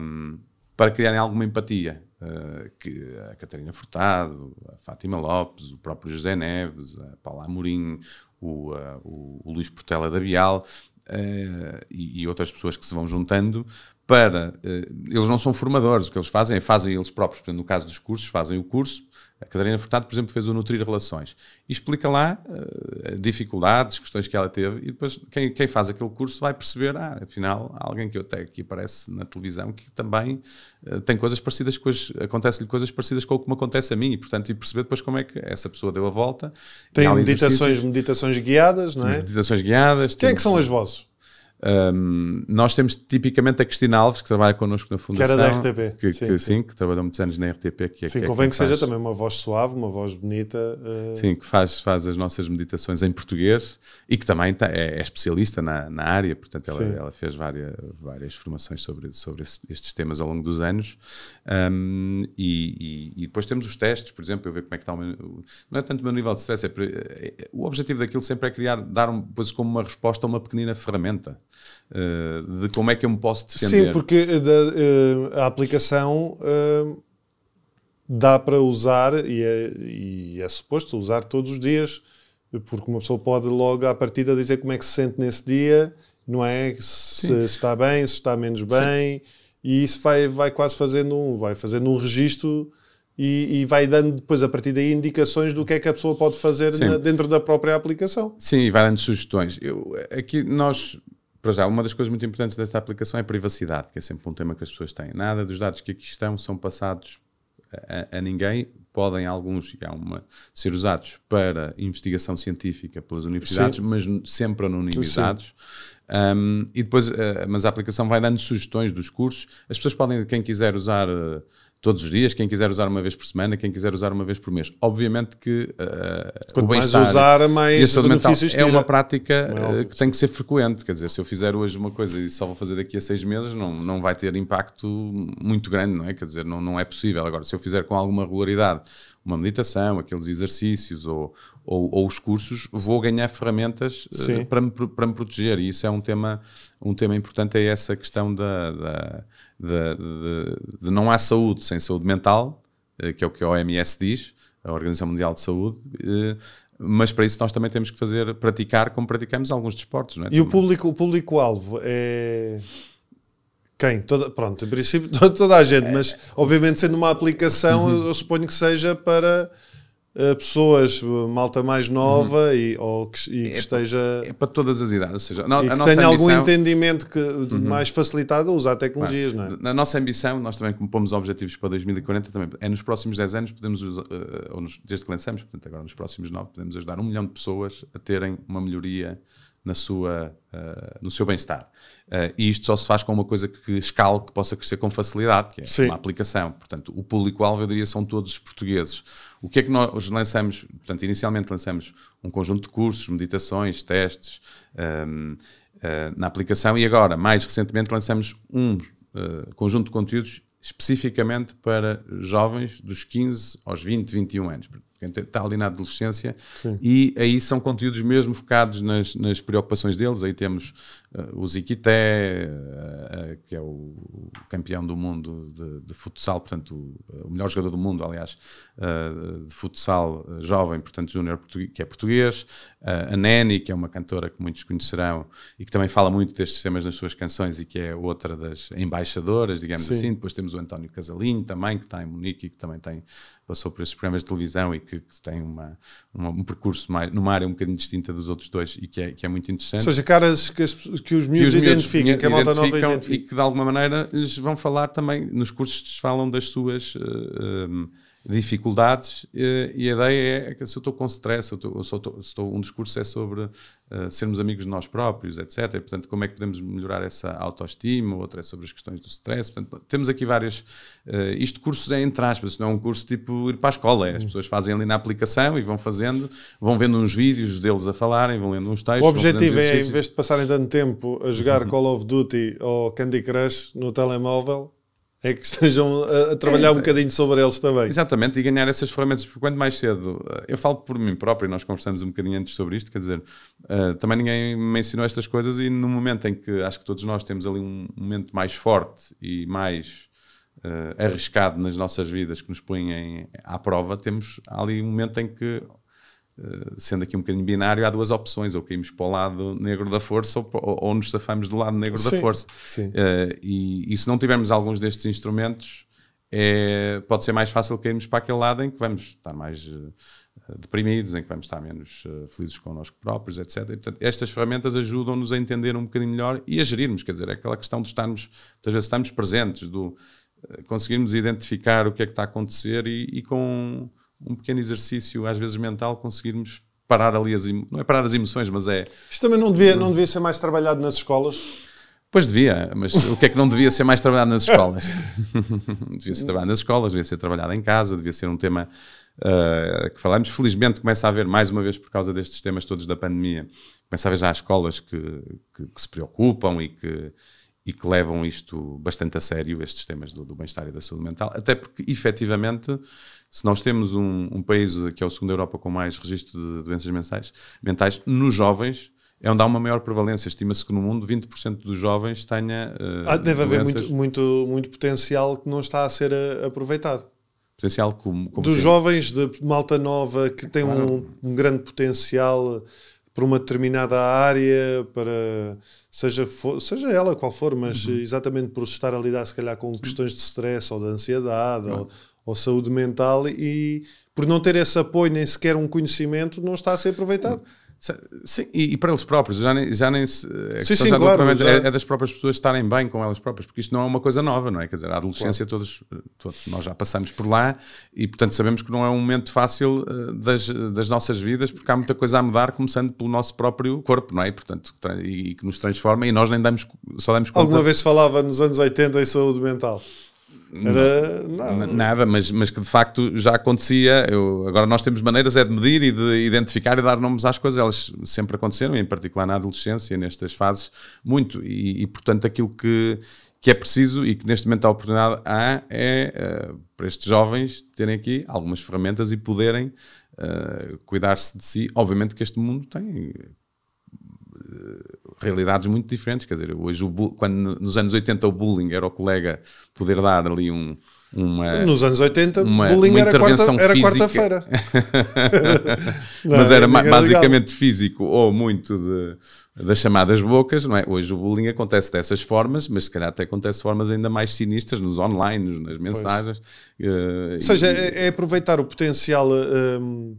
um, para criarem alguma empatia. Uh, que a Catarina Furtado, a Fátima Lopes, o próprio José Neves, a Paula Amorim, o, uh, o, o Luís Portela da Bial, Uh, e, e, outras pessoas que se vão juntando para. Eh, eles não são formadores, o que eles fazem é fazem eles próprios. Portanto, no caso dos cursos, fazem o curso. A Catarina Furtado, por exemplo, fez o Nutrir Relações e explica lá uh, dificuldades, questões que ela teve. E depois, quem, quem, faz aquele curso vai perceber: ah, afinal, alguém que eu tenho aqui aparece na televisão que também uh, tem coisas parecidas com as. acontece-lhe coisas parecidas com o que me acontece a mim. E, portanto, e perceber depois como é que essa pessoa deu a volta. Tem meditações, meditações guiadas, não é? Meditações guiadas. Quem tem... é que são os vozes? Um, nós temos tipicamente a Cristina Alves, que trabalha connosco na Fundação. Que era da RTP. Que, sim, que, sim, que trabalhou muitos anos na RTP. Que é, sim, é que convém é que, faz, seja também uma voz suave, uma voz bonita. Uh... Sim, que faz, faz as nossas meditações em português e que também tá, é, é especialista na, na, área, portanto, ela, ela, fez várias, várias formações sobre, sobre estes temas ao longo dos anos. Um, e, e, e, depois temos os testes, por exemplo, eu ver como é que está o meu, Não é tanto o meu nível de stress, é, é o objetivo daquilo sempre é criar, dar um, depois como uma resposta a uma pequenina ferramenta. Eh, de como é que eu me posso defender. Sim, porque eh, a, eh, a aplicação dá para usar e é, e é, suposto usar todos os dias, porque uma pessoa pode logo à partida dizer como é que se sente nesse dia, não é? Se Sim. está bem, se está menos bem, Sim. e isso vai, vai quase fazendo um, vai fazendo um registro e, e, vai dando depois a partir daí indicações do que é que a pessoa pode fazer na, dentro da própria aplicação. Sim, e vai dando sugestões. Eu, aqui nós para já, uma das coisas muito importantes desta aplicação é a privacidade, que é sempre um tema que as pessoas têm. Nada dos dados que aqui estão são passados a, a ninguém, podem alguns há uma, ser usados para investigação científica pelas universidades, Sim. mas sempre anonimizados. Um, e depois, uh, mas a aplicação vai dando sugestões dos cursos. As pessoas podem, quem quiser usar uh, todos os dias, quem quiser usar uma vez por semana, quem quiser usar uma vez por mês. Obviamente que uh, Quanto o bem-estar usar, mais mental é uma prática uh, que tem que ser frequente. Quer dizer, se eu fizer hoje uma coisa e só vou fazer daqui a seis meses, não, não vai ter impacto muito grande, não é? Quer dizer, não, não é possível. Agora, se eu fizer com alguma regularidade uma meditação, aqueles exercícios ou, ou, ou os cursos, vou ganhar ferramentas uh, para, me, para me proteger. E isso é um tema, um tema importante, é essa questão da, da de, de, de não há saúde sem saúde mental, eh, que é o que a OMS diz, a Organização Mundial de Saúde, eh, mas para isso nós também temos que fazer, praticar como praticamos alguns desportos. Não é? E o público-alvo o público -alvo é. Quem? Toda, pronto, em princípio toda a gente, mas obviamente sendo uma aplicação, eu, uhum. eu suponho que seja para pessoas, malta mais nova uhum. e, ou que, e que é esteja. Para, é para todas as idades, ou seja, não, que tenha algum entendimento que, uhum. mais facilitado a usar tecnologias, não é? Na nossa ambição, nós também compomos objetivos para 2040, também é nos próximos 10 anos, podemos, eh, eh, ou nos, desde que lançamos, portanto, agora nos próximos 9, podemos ajudar um milhão de pessoas a terem uma melhoria na sua, uh, no seu bem-estar. Uh, e isto só se faz com uma coisa que escala, que possa crescer com facilidade, que é Sim. uma aplicação. Portanto, o público-alvo, eu diria, são todos os portugueses. O que é que nós lançamos? Portanto, inicialmente lançamos um conjunto de cursos, meditações, testes um, uh, hum, na aplicação e agora, mais recentemente, lançamos um uh, conjunto de conteúdos especificamente para jovens dos 15 aos 20, 21 anos está ali na adolescência, Sim. e aí são conteúdos mesmo focados nas, nas preocupações deles. Aí temos uh, o Ziquité, uh, eh, uh, eh, que é o, campeão do mundo de, de futsal, portanto, o, melhor jogador do mundo, aliás, de futsal jovem, portanto, júnior, que é português. a Neni, que é uma cantora que muitos conhecerão e que também fala muito destes temas nas suas canções e que é outra das embaixadoras, digamos Sim. assim. Depois temos o António Casalinho também, que está em Munique e que também tem passou por esses programas de televisão e que, que tem uma, uma, um percurso mais, numa área um bocadinho distinta dos outros dois e que é, que é muito interessante. Ou seja, caras que, as, que os miúdos identificam, que a malta nova identifica. E que de alguma maneira lhes vão falar também, nos cursos falam das suas. Uh, eh, um, dificuldades eh, e a ideia é que se eu estou com stress, eu estou, eu estou, estou um discurso é sobre uh, sermos amigos de nós próprios, etc. portanto, como é que podemos melhorar essa autoestima, outra é sobre as questões do stress. Portanto, temos aqui várias. Uh, isto cursos é entre aspas, não é um curso tipo ir para a escola. É, as pessoas fazem ali na aplicação e vão fazendo, vão vendo uns vídeos deles a falarem, vão lendo uns textos. O objetivo é, em vez de passarem tanto tempo a jogar uhum. Call of Duty ou Candy Crush no telemóvel, é que estejam a, a trabalhar é, um bocadinho sobre eles também. Exatamente, e ganhar essas ferramentas, porque quanto mais cedo, eu falo por mim próprio, nós conversamos um bocadinho antes sobre isto, quer dizer, uh, também ninguém me ensinou estas coisas, e no momento em que acho que todos nós temos ali um momento mais forte e mais uh, arriscado nas nossas vidas, que nos põem à prova, temos ali um momento em que eh, sendo aqui um bocadinho binário, há duas opções: ou caímos para o lado negro da força ou, ou nos safamos do lado negro sim, da força. Uh, e, e, se não tivermos alguns destes instrumentos, é, pode ser mais fácil cairmos para aquele lado em que vamos estar mais uh, deprimidos, em que vamos estar menos uh, felizes connosco próprios, etc. portanto, estas ferramentas ajudam-nos a entender um bocadinho melhor e a gerirmos, quer dizer, é aquela questão de estarmos, muitas vezes, estamos presentes, do conseguirmos identificar o que é que está a acontecer e, e com um pequeno exercício, às vezes mental, conseguirmos parar ali as não é parar as emoções, mas é isto também não devia não devia ser mais trabalhado nas escolas. Pois devia, mas o que é que não devia ser mais trabalhado nas escolas? devia ser trabalhado nas escolas, devia ser trabalhado em casa, devia ser um tema uh, que falamos. Felizmente começa a haver, mais uma vez por causa destes temas todos da pandemia, começa a haver já escolas que, que, que se preocupam e que, e que levam isto bastante a sério, estes temas do, do bem-estar e da saúde mental, até porque efetivamente se nós temos um, um país que é o segundo da Europa com mais registro de doenças mensais, mentais, nos jovens, é onde há uma maior prevalência. Estima-se que no mundo 20% dos jovens tenha. Uh, ah, deve doenças. haver muito, muito, muito potencial que não está a ser eh, aproveitado. Potencial como. como dos jovens de malta nova que tem claro. um, um, grande potencial para uma determinada área, para seja, for, seja ela qual for, mas uhum. exatamente por estar a lidar se calhar com questões de stress ou de ansiedade uhum. ou, ou saúde mental e por não ter esse apoio nem sequer um conhecimento não está a ser aproveitado. Sim, e, e para eles próprios, já nem, já nem se. Eh, é sim, sim, claro, já... É, é, é, das próprias pessoas estarem bem com elas próprias, porque isto não é uma coisa nova, não é? Quer dizer, a adolescência, claro. todos, eh, todos nós já passamos por lá e, portanto, sabemos que não é um momento fácil eh, das, das nossas vidas, porque há muita coisa a mudar, começando pelo nosso próprio corpo, não é? E, portanto, e, e que nos transforma e nós nem damos, só damos conta. Alguma vez se falava nos anos 80 em saúde mental? Era, não. Nada, mas, mas que de facto já acontecia. Eu, agora nós temos maneiras é de medir e de identificar e dar nomes às coisas. Elas sempre aconteceram, em particular na adolescência, nestas fases, muito. E, e portanto, aquilo que, que é preciso e que neste momento a oportunidade há é uh, para estes jovens terem aqui algumas ferramentas e poderem uh, cuidar-se de si. Obviamente que este mundo tem eh, realidades muito diferentes. Quer dizer, hoje, quando nos anos 80 o bullying era o colega poder dar ali um, uma. Nos anos 80, uma, bullying uma intervenção era quarta-feira. Mas era basicamente físico ou muito de, das chamadas bocas, não é? Hoje o bullying acontece dessas formas, mas se calhar até acontece de formas ainda mais sinistras nos online, nas mensagens. Uh, Ou seja, e, é, é aproveitar o potencial. Eh, hum,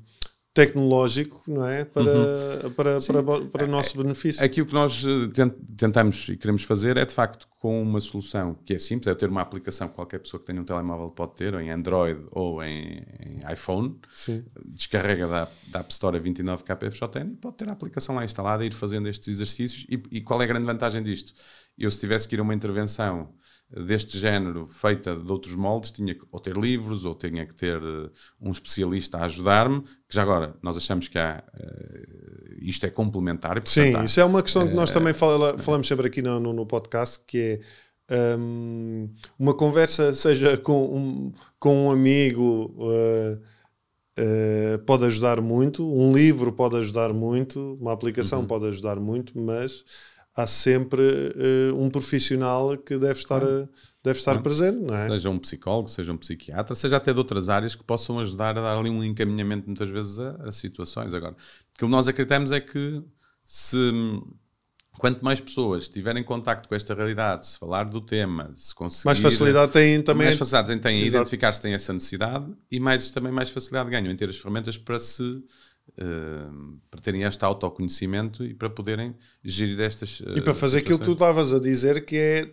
tecnológico não é? para, uhum. para, para, para, para o é, nosso é, benefício. Aqui o que nós eh, tentamos e queremos fazer é, de facto, com uma solução que é simples, é ter uma aplicação que qualquer pessoa que tenha um telemóvel pode ter, ou em Android ou em, em iPhone, Sim. descarrega da, da App Store a 29 kpfjn e pode ter a aplicação lá instalada e ir fazendo estes exercícios. E, e qual é a grande vantagem disto? Eu, se tivesse que ir a uma intervenção deste género feita de outros moldes, tinha que ou ter livros ou tinha que ter eh, um especialista a ajudar-me, que já agora nós achamos que há, eh, isto é complementar. Portanto, Sim, há, isso é uma questão que nós eh, também fala, falamos sempre aqui no, no, podcast, que é um, uma conversa, seja com um, com um amigo... Uh, Uh, pode ajudar muito, um livro pode ajudar muito, uma aplicação uhum. pode ajudar muito, mas há sempre uh, um profissional que deve estar, claro. deve estar claro. presente, não é? Seja um psicólogo, seja um psiquiatra, seja até de outras áreas que possam ajudar a dar ali um encaminhamento muitas vezes a, a situações. Agora, aquilo que nós acreditamos é que se quanto mais pessoas tiverem contacto com esta realidade, se falar do tema, se conseguir... Mais facilidade têm também... Mais facilidade têm em identificar se têm essa necessidade e mais, também mais facilidade ganham em ter as ferramentas para se Ehm, para terem este autoconhecimento e para poderem gerir estas. Eh, e para fazer aquilo que tu estavas a dizer, que é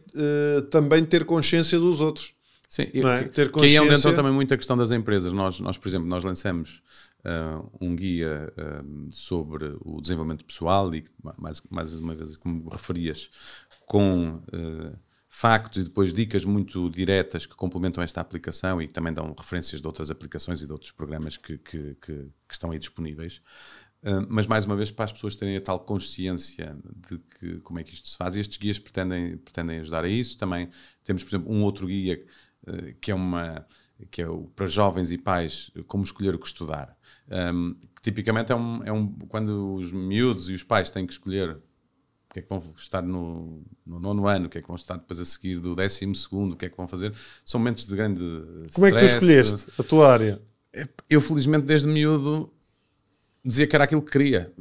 uh, também ter consciência dos outros. Sim, é? ter consciência... que aí é onde entrou também muita questão das empresas. Nós, nós por exemplo, nós lançamos eh, um guia ehm, sobre o desenvolvimento pessoal e, mais, mais uma vez, como referias, com factos e depois dicas muito diretas que complementam esta aplicação e que também dão referências de outras aplicações e de outros programas que, que, que, que estão aí disponíveis. Ah, mas mais uma vez para as pessoas terem a tal consciência de que, como é que isto se faz. e Estes guias pretendem, pretendem ajudar a isso. Também temos, por exemplo, um outro guia ah, que é uma que é o, para jovens e pais como escolher o que estudar. Um, ah, que tipicamente é um, é um quando os miúdos e os pais têm que escolher o que é que vão estar no, no nono ano, o que é que vão estar depois a seguir do décimo segundo, o que é que vão fazer. São momentos de grande Como stress. é que tu escolheste a tua área? É, eu, felizmente, desde miúdo, dizia que era aquilo que queria.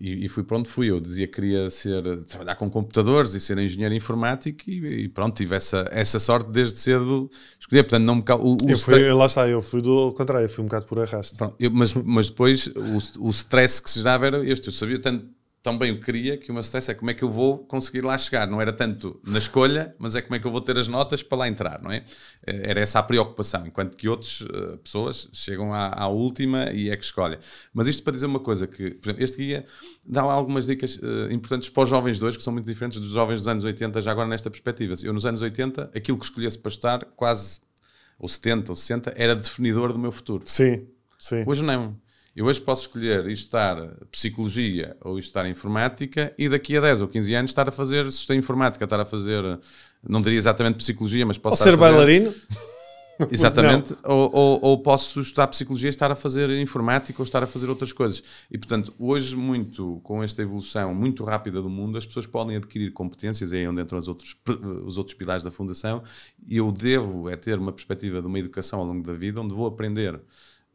E, e fui pronto fui. Eu dizia que queria ser, trabalhar com computadores e ser engenheiro informático e, e pronto, tive essa, essa sorte desde cedo. Escolhi, portanto, não me... O, o eu fui, Lá está, eu fui do contrário, eu fui um bocado por arrasto. Pronto, eu, mas, mas depois o, o stress que se dava era este. Eu sabia tanto também o queria, que o meu sucesso é como é que eu vou conseguir lá chegar. Não era tanto na escolha, mas é como é que eu vou ter as notas para lá entrar, não é? Eh, era essa a preocupação, enquanto que outras eh, pessoas chegam à, à, última e é que escolhem. Mas isto para dizer uma coisa, que, por exemplo, este guia dá algumas dicas uh, importantes para os jovens dois, que são muito diferentes dos jovens dos anos 80, já agora nesta perspectiva. Eu, nos anos 80, aquilo que escolhesse para estar, quase, ou 70 ou 60, era definidor do meu futuro. Sim, sim. Hoje não. Eu hoje posso escolher estar psicologia ou estar informática e daqui a 10 ou 15 anos estar a fazer, se estou informática, estar a fazer, não diria exatamente psicologia, mas posso ou ser bailarino. Exatamente. Ou, ou, ou, posso estudar psicologia e estar a fazer informática ou estar a fazer outras coisas. E, portanto, hoje, muito com esta evolução muito rápida do mundo, as pessoas podem adquirir competências, é aí onde entram os outros, os outros pilares da Fundação, e eu devo é ter uma perspectiva de uma educação ao longo da vida onde vou aprender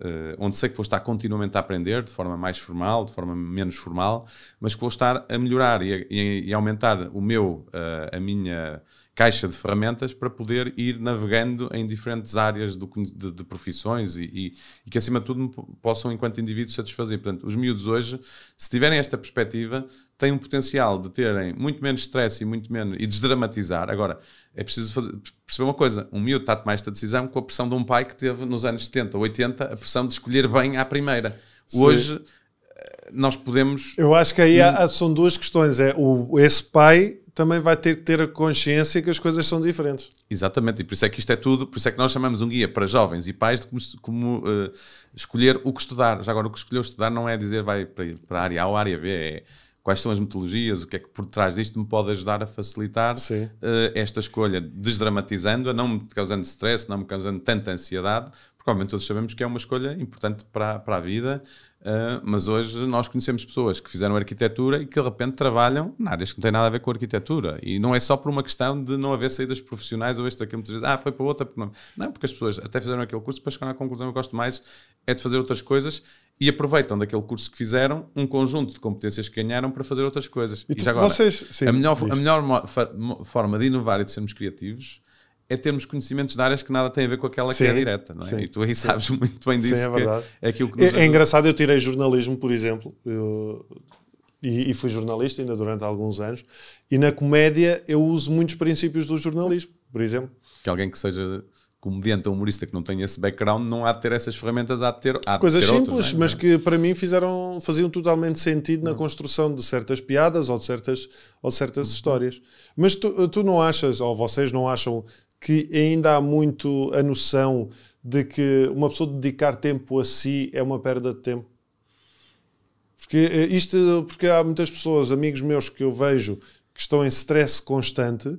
Uh, onde sei que vou estar continuamente a aprender, de forma mais formal, de forma menos formal, mas que vou estar a melhorar e a, e aumentar o meu, uh, a minha caixa de ferramentas para poder ir navegando em diferentes áreas do, de, de, profissões e, e, e, que, acima de tudo, possam, enquanto indivíduos, satisfazer. Portanto, os miúdos hoje, se tiverem esta perspectiva, têm um potencial de terem muito menos stress e muito menos e desdramatizar. Agora, é preciso fazer, perceber uma coisa: um miúdo está a tomar esta decisão com a pressão de um pai que teve nos anos 70 ou 80 a pressão de escolher bem à primeira. Sim. Hoje eh, nós podemos. Eu acho que aí há, hum. são duas questões: é o, esse pai também vai ter que ter a consciência que as coisas são diferentes. Exatamente, e por isso é que isto é tudo, por isso é que nós chamamos um guia para jovens e pais de como, como uh, escolher o que estudar. Já agora, o que escolheu estudar não é dizer vai para, para a área A ou a área B, é quais são as metodologias, o que é que por trás disto me pode ajudar a facilitar uh, esta escolha, desdramatizando-a, não me causando stress, não me causando tanta ansiedade, porque obviamente todos sabemos que é uma escolha importante para, para a vida Uh, mas hoje nós conhecemos pessoas que fizeram arquitetura e que de repente trabalham na áreas que não têm nada a ver com a arquitetura. E não é só por uma questão de não haver saídas profissionais ou este aqui muitas vezes, ah, foi para outra, não. Não, é, porque as pessoas até fizeram aquele curso para chegar na conclusão eu gosto mais é de fazer outras coisas e aproveitam daquele curso que fizeram um conjunto de competências que ganharam para fazer outras coisas. E, tu, já agora, vocês, sim, a melhor, a melhor forma de inovar e de sermos criativos é termos conhecimentos de áreas que nada têm a ver com aquela sim, que é direta, não é? Sim, e tu aí sabes sim. muito bem disso. Sim, é verdade. é, aquilo que é, é, engraçado, eu tirei jornalismo, por exemplo, eu, e, e, fui jornalista ainda durante alguns anos, e na comédia eu uso muitos princípios do jornalismo, por exemplo. Que alguém que seja comediante ou humorista que não tenha esse background não há de ter essas ferramentas, há de ter há Coisas de ter simples, outros, é? mas que para mim fizeram, faziam totalmente sentido na construção de certas piadas ou de certas, ou de certas uhum. histórias. Mas tu, tu não achas, ou vocês não acham que ainda há muito a noção de que uma pessoa dedicar tempo a si é uma perda de tempo? Porque eh, isto, porque há muitas pessoas, amigos meus que eu vejo que estão em stress constante,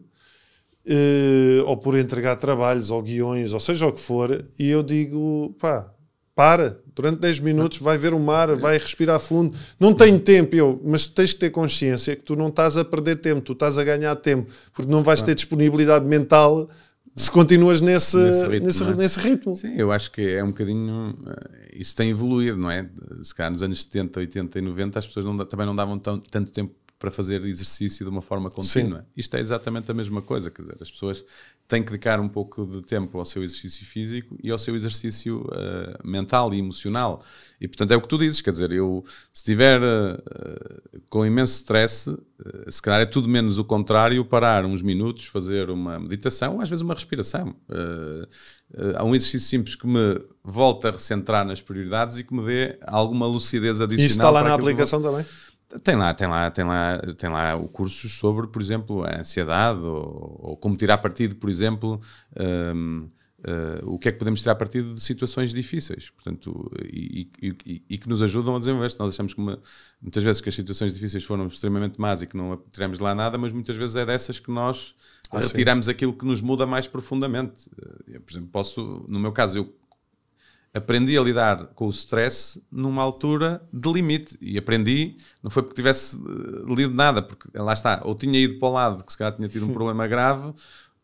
eh, ou por entregar trabalhos, ou guiões, ou seja o que for, e eu digo, pá, para, durante 10 minutos, vai ver o mar, vai respirar fundo. Não tenho tempo, eu, mas tens de ter consciência que tu não estás a perder tempo, tu estás a ganhar tempo, porque não vais ter disponibilidade mental se continuas nesse, nesse ritmo, nesse, é? nesse, ritmo, Sim, eu acho que é um bocadinho. Eh, Isso tem evoluído, não é? Se calhar nos anos 70, 80 e 90 as pessoas não, também não davam tão, tanto tempo para fazer exercício de uma forma contínua. Sim. Isto é exatamente a mesma coisa, quer dizer, as pessoas têm que dedicar um pouco de tempo ao seu exercício físico e ao seu exercício uh, mental e emocional. E portanto é o que tu dizes, quer dizer, eu se estiver uh, eh, com imenso stress, uh, se calhar é tudo menos o contrário, parar uns minutos, fazer uma meditação, ou às vezes uma respiração. Há um exercício simples que me volta a recentrar nas prioridades e que me dê alguma lucidez adicional. Isso está lá na aplicação também? Tem lá, tem lá, tem lá, tem lá cursos sobre, por exemplo, a ansiedade ou, ou como tirar partido, por exemplo, um, uh, eh, o que é que podemos tirar partido de situações difíceis, portanto, e, e, e, e que nos ajudam a desenvolver. Se nós achamos que uma, muitas vezes que as situações difíceis foram extremamente más e que não tiramos lá nada, mas muitas vezes é dessas que nós ah, eh, tiramos aquilo que nos muda mais profundamente. Eh, eu, por exemplo, posso, no meu caso, eu aprendi a lidar com o stress numa altura de limite. E aprendi, não foi porque tivesse eh, lido nada, porque eh, lá está, ou tinha ido para o lado que se calhar tinha tido um problema grave,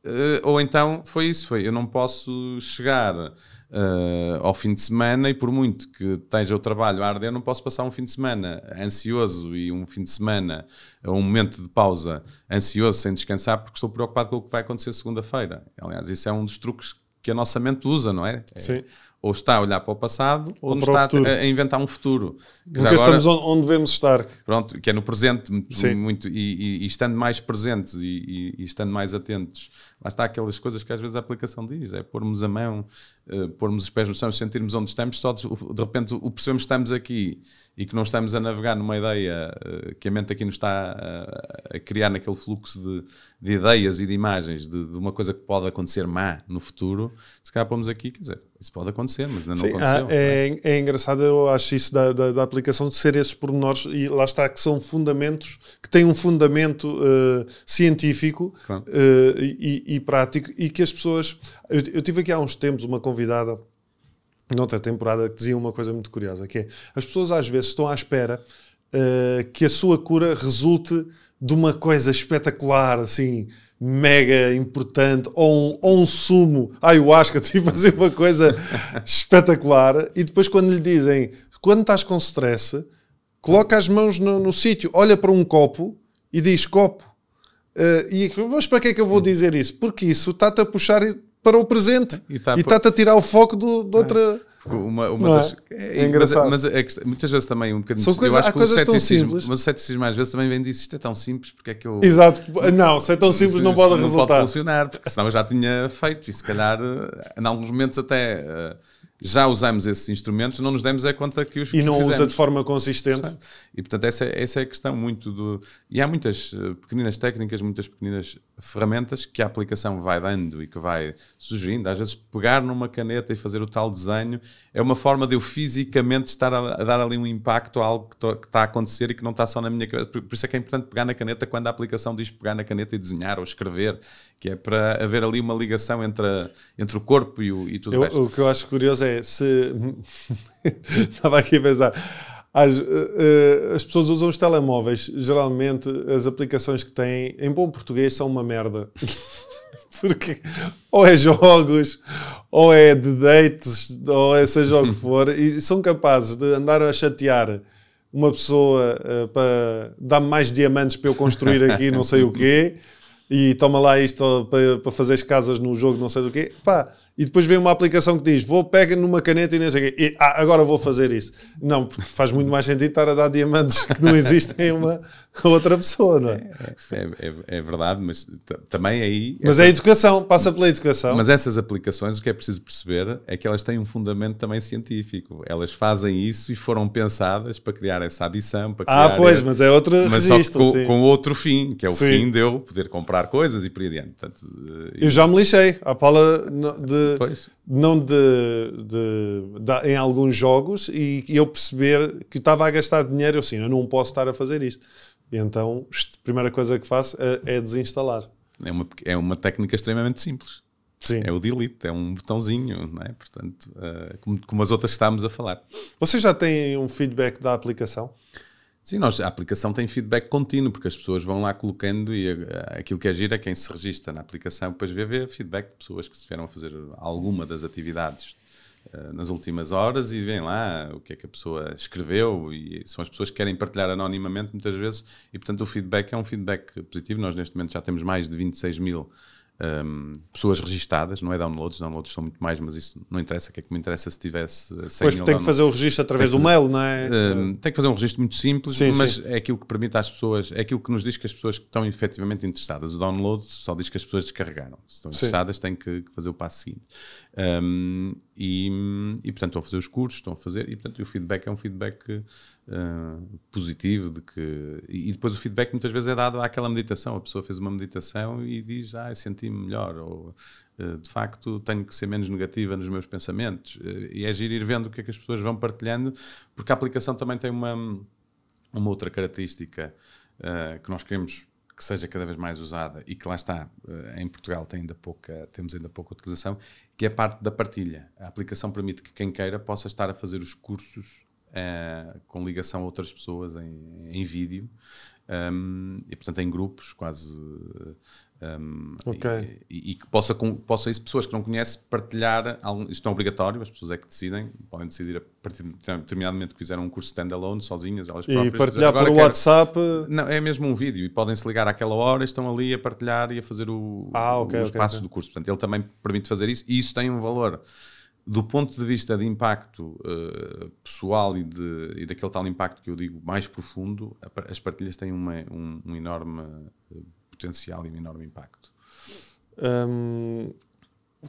eh, ou então foi isso, foi eu não posso chegar uh, ao fim de semana e por muito que esteja o trabalho a arder, não posso passar um fim de semana ansioso e um fim de semana, um momento de pausa ansioso sem descansar porque estou preocupado com o que vai acontecer segunda-feira. Aliás, isso é um dos truques que a nossa mente usa, não é? é Sim ou está a olhar para o passado ou, ou está a, a, inventar um futuro. Que Nunca agora, estamos onde, devemos estar. Pronto, que é no presente muito, muito e, e, e, estando mais presentes e, e, estando mais atentos. Lá está aquelas coisas que às vezes a aplicação diz, é pormos a mão eh, pormos os pés no chão, sentirmos onde estamos, só de, de repente o percebemos que estamos aqui e que não estamos a navegar numa ideia eh, que a mente aqui nos está a, eh, a criar naquele fluxo de, de, ideias e de imagens de, de, uma coisa que pode acontecer má no futuro, se calhar pomos aqui, quer dizer, isso pode acontecer, mas ainda não Sim, ah, aconteceu. Ah, é, não é? é, engraçado, eu acho isso da, da, da, aplicação de ser esses pormenores, e lá está, que são fundamentos, que têm um fundamento uh, científico claro. uh, e, e, prático, e que as pessoas eu, eu tive aqui há uns tempos uma convidada noutra temporada que dizia uma coisa muito curiosa, que é as pessoas às vezes estão à espera uh, que a sua cura resulte de uma coisa espetacular, assim, mega importante, ou um, ou um sumo, ayahuasca, tipo fazer uma coisa espetacular, e depois quando lhe dizem, quando estás com stress, coloca as mãos no, no sítio, olha para um copo e diz copo. Uh, e, mas para que é que eu vou dizer isso? Porque isso está-te a puxar para o presente e tá está-te a tirar o foco do, de é. outra. Uma, uma é? das, é? é engraçado. Mas, mas é que, muitas vezes também um bocadinho. coisa, eu acho que o ceticismo, mas o ceticismo às vezes também vem disso. Isto é tão simples, porque é que eu. Exato. Não, se é tão simples, não pode não resultar. Não pode funcionar, porque senão eu já tinha feito. E se calhar, eh, em alguns momentos, até eh, já usamos esses instrumentos, não nos demos a é conta que os E não fizemos. usa de forma consistente. E portanto, essa, essa é a questão muito do. E há muitas eh, pequeninas técnicas, muitas pequeninas ferramentas que a aplicação vai dando e que vai surgindo Às vezes, pegar numa caneta e fazer o tal desenho é uma forma de eu fisicamente estar a, a dar ali um impacto a algo que está a acontecer e que não está só na minha cabeça. Por, por, isso é que é importante pegar na caneta quando a aplicação diz pegar na caneta e desenhar ou escrever, que é para haver ali uma ligação entre, a, entre o corpo e, o, e tudo mais o O que eu acho curioso é se. Estava aqui a pensar as, eh, eh, as, pessoas usam os telemóveis, geralmente as aplicações que têm, em bom português, são uma merda. Porque ou é jogos, ou é de dates, ou é seja o que for, e são capazes de andar a chatear uma pessoa uh, para dar-me mais diamantes para eu construir aqui não sei o quê, e toma lá isto para, fazer fazeres casas no jogo não sei do quê. Pá, e depois vem uma aplicação que diz vou pega numa caneta e nem sei o quê, e, ah, agora vou fazer isso. Não, porque faz muito mais sentido estar a dar diamantes que não existem uma, outra pessoa, não é? É, é, é, é verdade, mas também aí. É mas é a educação, passa pela educação. Mas essas aplicações, o que é preciso perceber é que elas têm um fundamento também científico. Elas fazem isso e foram pensadas para criar essa adição. Para ah, pois, mas é outro mas registro. Só com, com, outro fim, que é o sim. fim de eu poder comprar coisas e por aí adiante. Portanto, eu... Eh, eu já me lixei. A Paula de. Pois não de, de, de, em alguns jogos e, eu perceber que estava a gastar dinheiro, eu assim, eu não posso estar a fazer isto. E então, a primeira coisa que faço é, é desinstalar. É uma, é uma técnica extremamente simples. Sim. É o delete, é um botãozinho, não é? Portanto, uh, como, como as outras que estávamos a falar. Vocês já têm um feedback da aplicação? Sim, nós, a aplicação tem feedback contínuo, porque as pessoas vão lá colocando e eh, aquilo que é gira é quem se registra na aplicação, depois vê, vê feedback de pessoas que estiveram a fazer alguma das atividades uh, nas últimas horas e vem lá o que é que a pessoa escreveu e são as pessoas que querem partilhar anonimamente muitas vezes e, portanto, o feedback é um feedback positivo. Nós, neste momento, já temos mais de 26 mil um, pessoas registadas, não é downloads, downloads são muito mais, mas isso não interessa, o que é que me interessa se tivesse Pois tem que fazer o registro através do mail, não é? Um, tem que fazer um registro muito simples, sim, mas sim. é aquilo que permite às pessoas, é aquilo que nos diz que as pessoas estão efetivamente interessadas. O download só diz que as pessoas descarregaram. Se estão interessadas, sim. têm que fazer o passo seguinte. Um, e, e, portanto estão a fazer os cursos, estão a fazer, e portanto o feedback é um feedback uh, positivo de que, e depois o feedback muitas vezes é dado àquela meditação, a pessoa fez uma meditação e diz, ah, senti-me melhor, ou eh, de facto tenho que ser menos negativa nos meus pensamentos, eh, e é giro ir vendo o que é que as pessoas vão partilhando, porque a aplicação também tem uma, uma outra característica que nós queremos que seja cada vez mais usada e que lá está, eh, em Portugal tem ainda pouca, temos ainda pouca utilização, que é a parte da partilha. A aplicação permite que quem queira possa estar a fazer os cursos é, com ligação a outras pessoas em, em vídeo um, e portanto em grupos quase um, okay. e, e, que possa, possa isso, pessoas que não conhecem, partilhar. Algum, isto não é obrigatório, as pessoas é que decidem, podem decidir a partir de determinado momento que fizeram um curso standalone, sozinhas, elas próprias. E partilhar por WhatsApp? Eh? não, é mesmo um vídeo e podem-se ligar àquela hora, estão ali a partilhar e a fazer o, ah, okay, os okay, passos do curso. Portanto, ele também permite fazer isso e isso tem um valor do ponto de vista de impacto uh, pessoal e, de, e daquele tal impacto que eu digo mais profundo, as partilhas têm uma, um, um, enorme eh, potencial e um enorme impacto. Hum,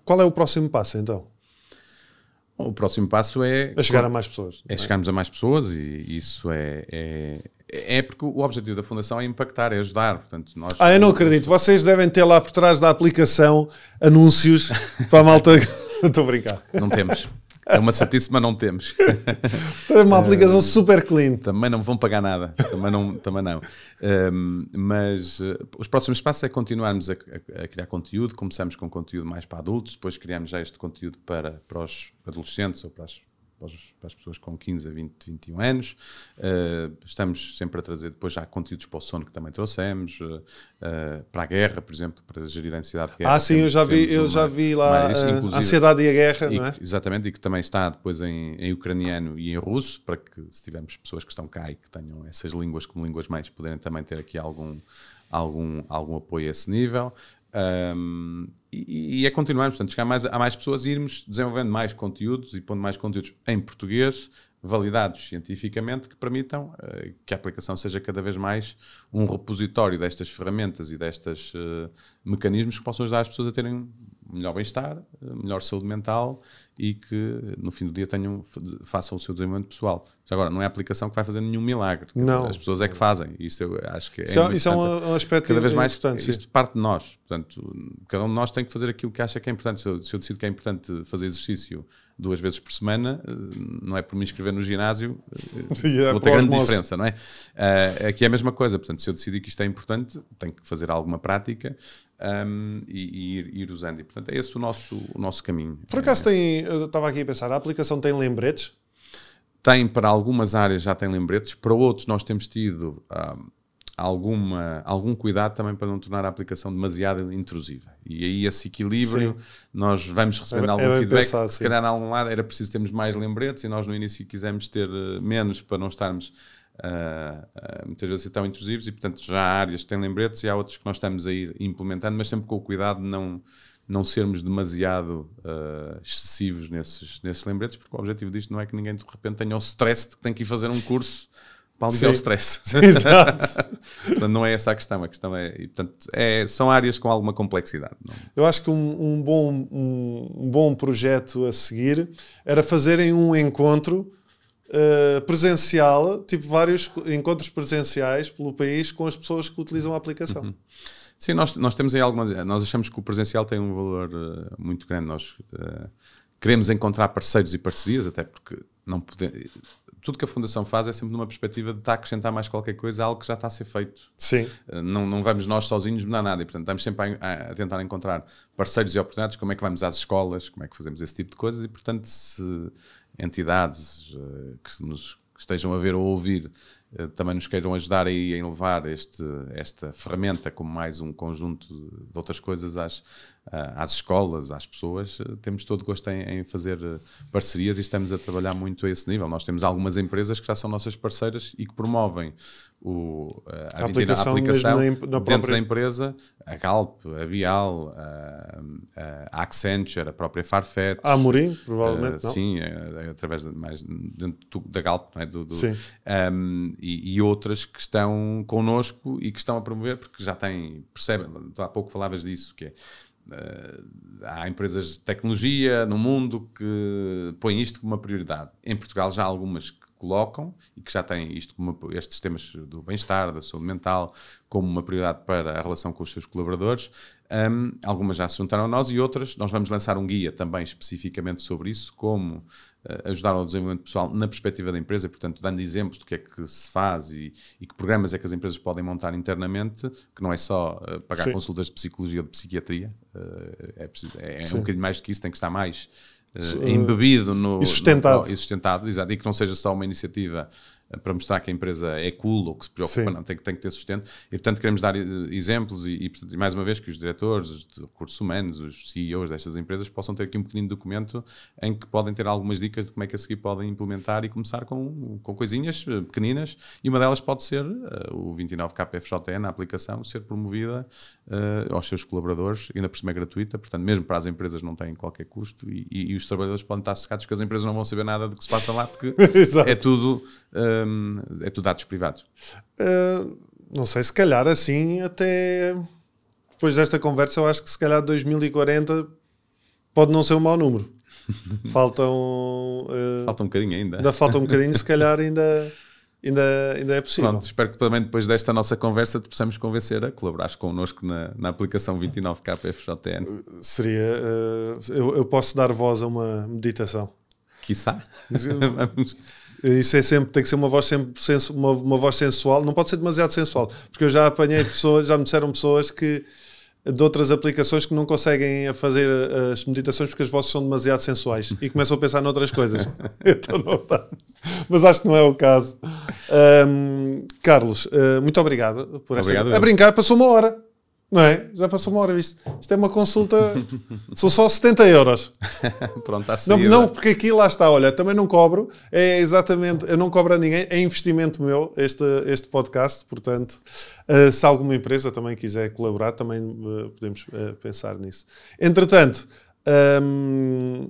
qual é o próximo passo então? O próximo passo é. A chegar a mais pessoas. É, é? chegarmos a mais pessoas e isso é, é, é é porque o objetivo da Fundação é impactar, é ajudar. Portanto, nós... Ah, eu não acredito. Vocês devem ter lá por trás da aplicação anúncios para a malta estou a brincar. Não temos. É uma certíssima, mas não temos. Então é uma aplicação super clean. Também não vão pagar nada. Também não. Também não. Hum, mas uh, os próximos passos é continuarmos a, a, a, criar conteúdo. Começamos com conteúdo mais para adultos, depois criamos já este conteúdo para, para os adolescentes ou para as para, as pessoas com 15 a 20, 21 anos. Uh, estamos sempre a trazer depois já conteúdos para o sono que também trouxemos, uh, para a guerra, por exemplo, para gerir a ansiedade que é Ah, sim, eu já vi, eu uma, já vi lá a ansiedade e a guerra, e, não é? Exatamente, e que também está depois em, em, ucraniano e em russo, para que se tivermos pessoas que estão cá e que tenham essas línguas como línguas mães, poderem também ter aqui algum algum, algum apoio a esse nível. Um, e, e é continuarmos, portanto, chegar mais, a mais pessoas e irmos desenvolvendo mais conteúdos e pondo mais conteúdos em português, validados cientificamente, que permitam uh, que a aplicação seja cada vez mais um repositório destas ferramentas e destes uh, eh, mecanismos que possam ajudar as pessoas a terem melhor bem-estar, eh, melhor saúde mental e que no fim do dia tenham, façam o seu desenvolvimento pessoal. Mas agora, não é a aplicação que vai fazer nenhum milagre. Não. As pessoas é que fazem. Isso eu acho que é Isso, é- isso é um aspecto Cada vez mais, importante, isto sim. parte de nós. Portanto, cada um de nós tem que fazer aquilo que acha que é importante. Se eu, se eu decido que é importante fazer exercício duas vezes por semana, eh, não é por me inscrever no ginásio, yeah, é outra grande diferença, não é? Uh, aqui é a mesma coisa, portanto, se eu decidir que isto é importante, tenho que fazer alguma prática um, ehm, e, e ir, ir, usando. E, portanto, é esse o nosso, o nosso caminho. Por acaso é. tem, eu estava aqui a pensar, a aplicação tem lembretes? Tem, para algumas áreas já tem lembretes, para outros nós temos tido ah, alguma, algum cuidado também para não tornar a aplicação demasiado intrusiva. E aí esse equilíbrio, sim. nós vamos recebendo é, algum é feedback, pensado, se calhar em algum lado era preciso termos mais lembretes e nós no início quisemos ter eh, menos para não estarmos Uh, uh, muitas vezes estão intrusivos e, portanto, já há áreas que têm lembretes e há outros que nós estamos a ir implementando, mas sempre com o cuidado de não, não sermos demasiado uh, excessivos nesses, nesses lembretes, porque o objetivo disto não é que ninguém de repente tenha o stress de que tem que ir fazer um curso para aliviar o stress. Exato. portanto, não é essa a questão. A questão é, e, portanto, é são áreas com alguma complexidade. Não? Eu acho que um, um bom, um, um, bom projeto a seguir era fazerem um encontro uh, presencial, tipo vários encontros presenciais pelo país com as pessoas que utilizam a aplicação. Uhum. Sim, nós, nós temos em algumas. Nós achamos que o presencial tem um valor uh, muito grande. Nós uh, queremos encontrar parceiros e parcerias, até porque não podemos. Tudo que a Fundação faz é sempre numa perspectiva de estar a acrescentar mais qualquer coisa a algo que já está a ser feito. Sim. Uh, não, não vamos nós sozinhos mudar nada e, portanto, estamos sempre a, a, tentar encontrar parceiros e oportunidades, como é que vamos às escolas, como é que fazemos esse tipo de coisas e, portanto, se entidades que nos que estejam a ver ou ouvir eh, também nos queiram ajudar aí em levar este, esta ferramenta como mais um conjunto de outras coisas acho eh, às escolas, às pessoas, eh, temos todo gosto em, em, fazer eh, parcerias e estamos a trabalhar muito a esse nível. Nós temos algumas empresas que já são nossas parceiras e que promovem o, a, a, aplicação, a aplicação na, na dentro própria... da empresa, a Galp, a Bial, a, a Accenture, a própria Farfetch. A Amorim, provavelmente, uh, Sim, através de, mais dentro da Galp, é? do, do, sim. Um, ehm, e, e, outras que estão connosco e que estão a promover, porque já têm, percebem, há pouco falavas disso, que é eh, há empresas de tecnologia no mundo que põem isto como uma prioridade. Em Portugal já há algumas que colocam e que já têm isto como estes temas do bem-estar, da saúde mental, como uma prioridade para a relação com os seus colaboradores. Um, algumas já se juntaram a nós e outras, nós vamos lançar um guia também especificamente sobre isso, como ajudar ao desenvolvimento pessoal na perspectiva da empresa, portanto, dando exemplos do que é que se faz e, e que programas é que as empresas podem montar internamente, que não é só uh, pagar Sim. consultas de psicologia ou de psiquiatria, uh, é, preciso, é, é um bocadinho mais do que isso, tem que estar mais Uh, embebido no, e sustentado. No, no, e sustentado, exato, e que não seja só uma iniciativa para mostrar que a empresa é cool ou que se preocupa, Sim. não, tem, tem que ter sustento. E, portanto, queremos dar eh, exemplos e, e, portanto, e, mais uma vez, que os diretores, os recursos humanos, os CEOs destas empresas possam ter aqui um pequenino documento em que podem ter algumas dicas de como é que a seguir podem implementar e começar com, com coisinhas eh, pequeninas. E uma delas pode ser uh, o 29KPFJN, a aplicação, ser promovida uh, aos seus colaboradores, ainda por cima é gratuita, portanto, mesmo para as empresas não tem qualquer custo e, e os trabalhadores podem estar secados que as empresas não vão saber nada do que se passa lá porque é tudo. Uh, é tudo dados privados? Uh, não sei, se calhar assim até depois desta conversa eu acho que se calhar 2040 pode não ser um mau número. Faltam. Uh, falta um bocadinho ainda. Ainda falta um bocadinho, se calhar ainda, ainda, ainda é possível. Pronto, espero que também depois desta nossa conversa te possamos convencer a colaborar connosco na, na aplicação 29 FJTN. Seria. Uh, eu, eu posso dar voz a uma meditação. Quissá. Vamos. Isso é sempre, tem que ser uma voz sempre sensu, uma, uma, voz sensual, não pode ser demasiado sensual, porque eu já apanhei pessoas, já me disseram pessoas que de outras aplicações que não conseguem fazer eh, as meditações porque as vozes são demasiado sensuais e começam a pensar noutras coisas. então não está. Mas acho que não é o caso. Um, Carlos, uh, muito obrigado por esta. Obrigado, a brincar, passou uma hora. Não é? Já passou uma hora isto. Isto é uma consulta. São só 70 euros. Pronto, está Não, não, porque aqui lá está. Olha, também não cobro. É exatamente. Eu não cobro a ninguém. É investimento meu este, este podcast. Portanto, uh, se alguma empresa também quiser colaborar, também uh, podemos uh, pensar nisso. Entretanto, um, ehm,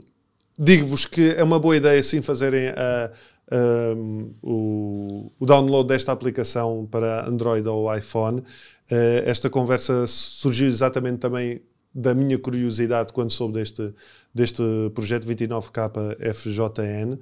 digo-vos que é uma boa ideia sim fazerem a. Um, ehm, o, o, download desta aplicação para Android ou iPhone. Eh, esta conversa surgiu exatamente também da minha curiosidade quando soube deste, deste projeto 29K FJN.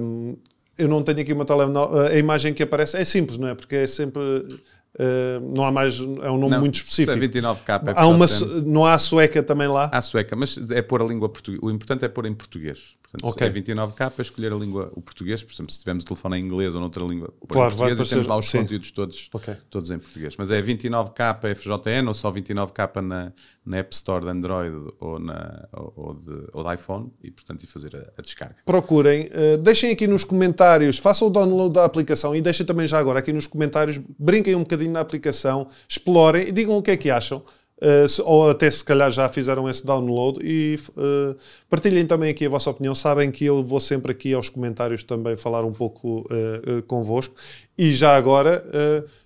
Um, eu não tenho aqui uma tal a imagem que aparece é simples, não é? Porque é sempre uh, não há mais é um nome não, muito é específico. 29K. Há uma não há sueca também lá? Há sueca, mas é pôr a língua portuguesa. O importante é pôr em português. Portanto, okay. é 29k para escolher a língua, o português, por exemplo, se tivermos telefone em inglês ou noutra língua, claro, português, vai temos lá os sim. conteúdos todos, okay. todos em português. Mas é 29k FJN ou só 29k na, na App Store de Android ou, na, ou, ou de, ou de iPhone e, portanto, e fazer a, a descarga. Procurem, uh, deixem aqui nos comentários, façam o download da aplicação e deixem também já agora aqui nos comentários, brinquem um bocadinho na aplicação, explorem e digam o que é que acham. Uh, ou até se calhar já fizeram esse download e uh, partilhem também aqui a vossa opinião. Sabem que eu vou sempre aqui aos comentários também falar um pouco uh, uh, convosco. E já agora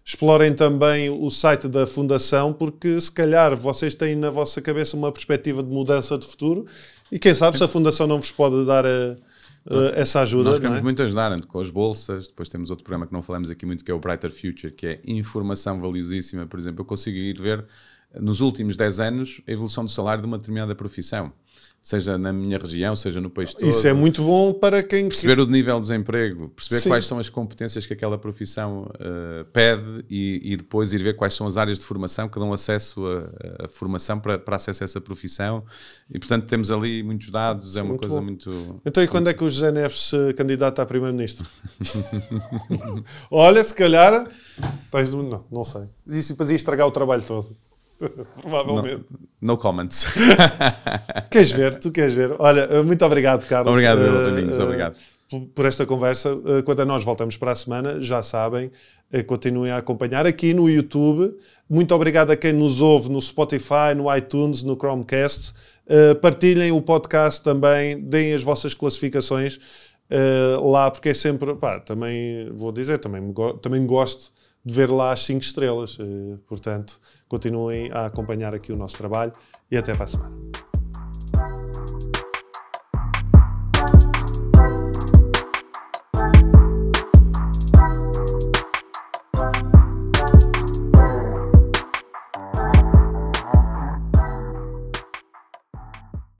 explorem também o site da Fundação, porque se calhar vocês têm na vossa cabeça uma perspectiva de mudança de futuro e quem sabe se a Fundação não vos pode dar a, essa ajuda. Nós é? queremos é? muito ajudar né? com as bolsas, depois temos outro programa que não falamos aqui muito, que é o Brighter Future, que é informação valiosíssima. Por exemplo, eu consigo ir ver nos últimos 10 anos a evolução do salário de uma determinada profissão, seja na minha região, seja no país todo. Isso é muito bom para quem perceber o nível de desemprego, perceber Sim. quais são as competências que aquela profissão uh, pede e, e, depois ir ver quais são as áreas de formação que dão acesso à formação para, para acesso a essa profissão. E portanto temos ali muitos dados, é Sim, é uma muito coisa bom. muito. Então, e quando é que o José Neves se candidata a primeiro-ministro? Olha, se calhar. Tens de... Não, não sei. Isso fazia estragar o trabalho todo. Provavelmente. No, no comments. queres ver? Tu queres ver? Olha, eh, muito obrigado, Carlos. Obrigado, amigos. Eh, uh, obrigado. Eh, por esta conversa. Uh, a nós, voltamos para a semana. Já sabem, continuem a acompanhar aqui no YouTube. Muito obrigado a quem nos ouve no Spotify, no iTunes, no Chromecast. Partilhem o podcast também, deem as vossas classificações lá, porque é sempre. Pá, também vou dizer, também, também gosto de ver lá as 5 estrelas. Eh, portanto, continuem a acompanhar aqui o nosso trabalho e até para a semana.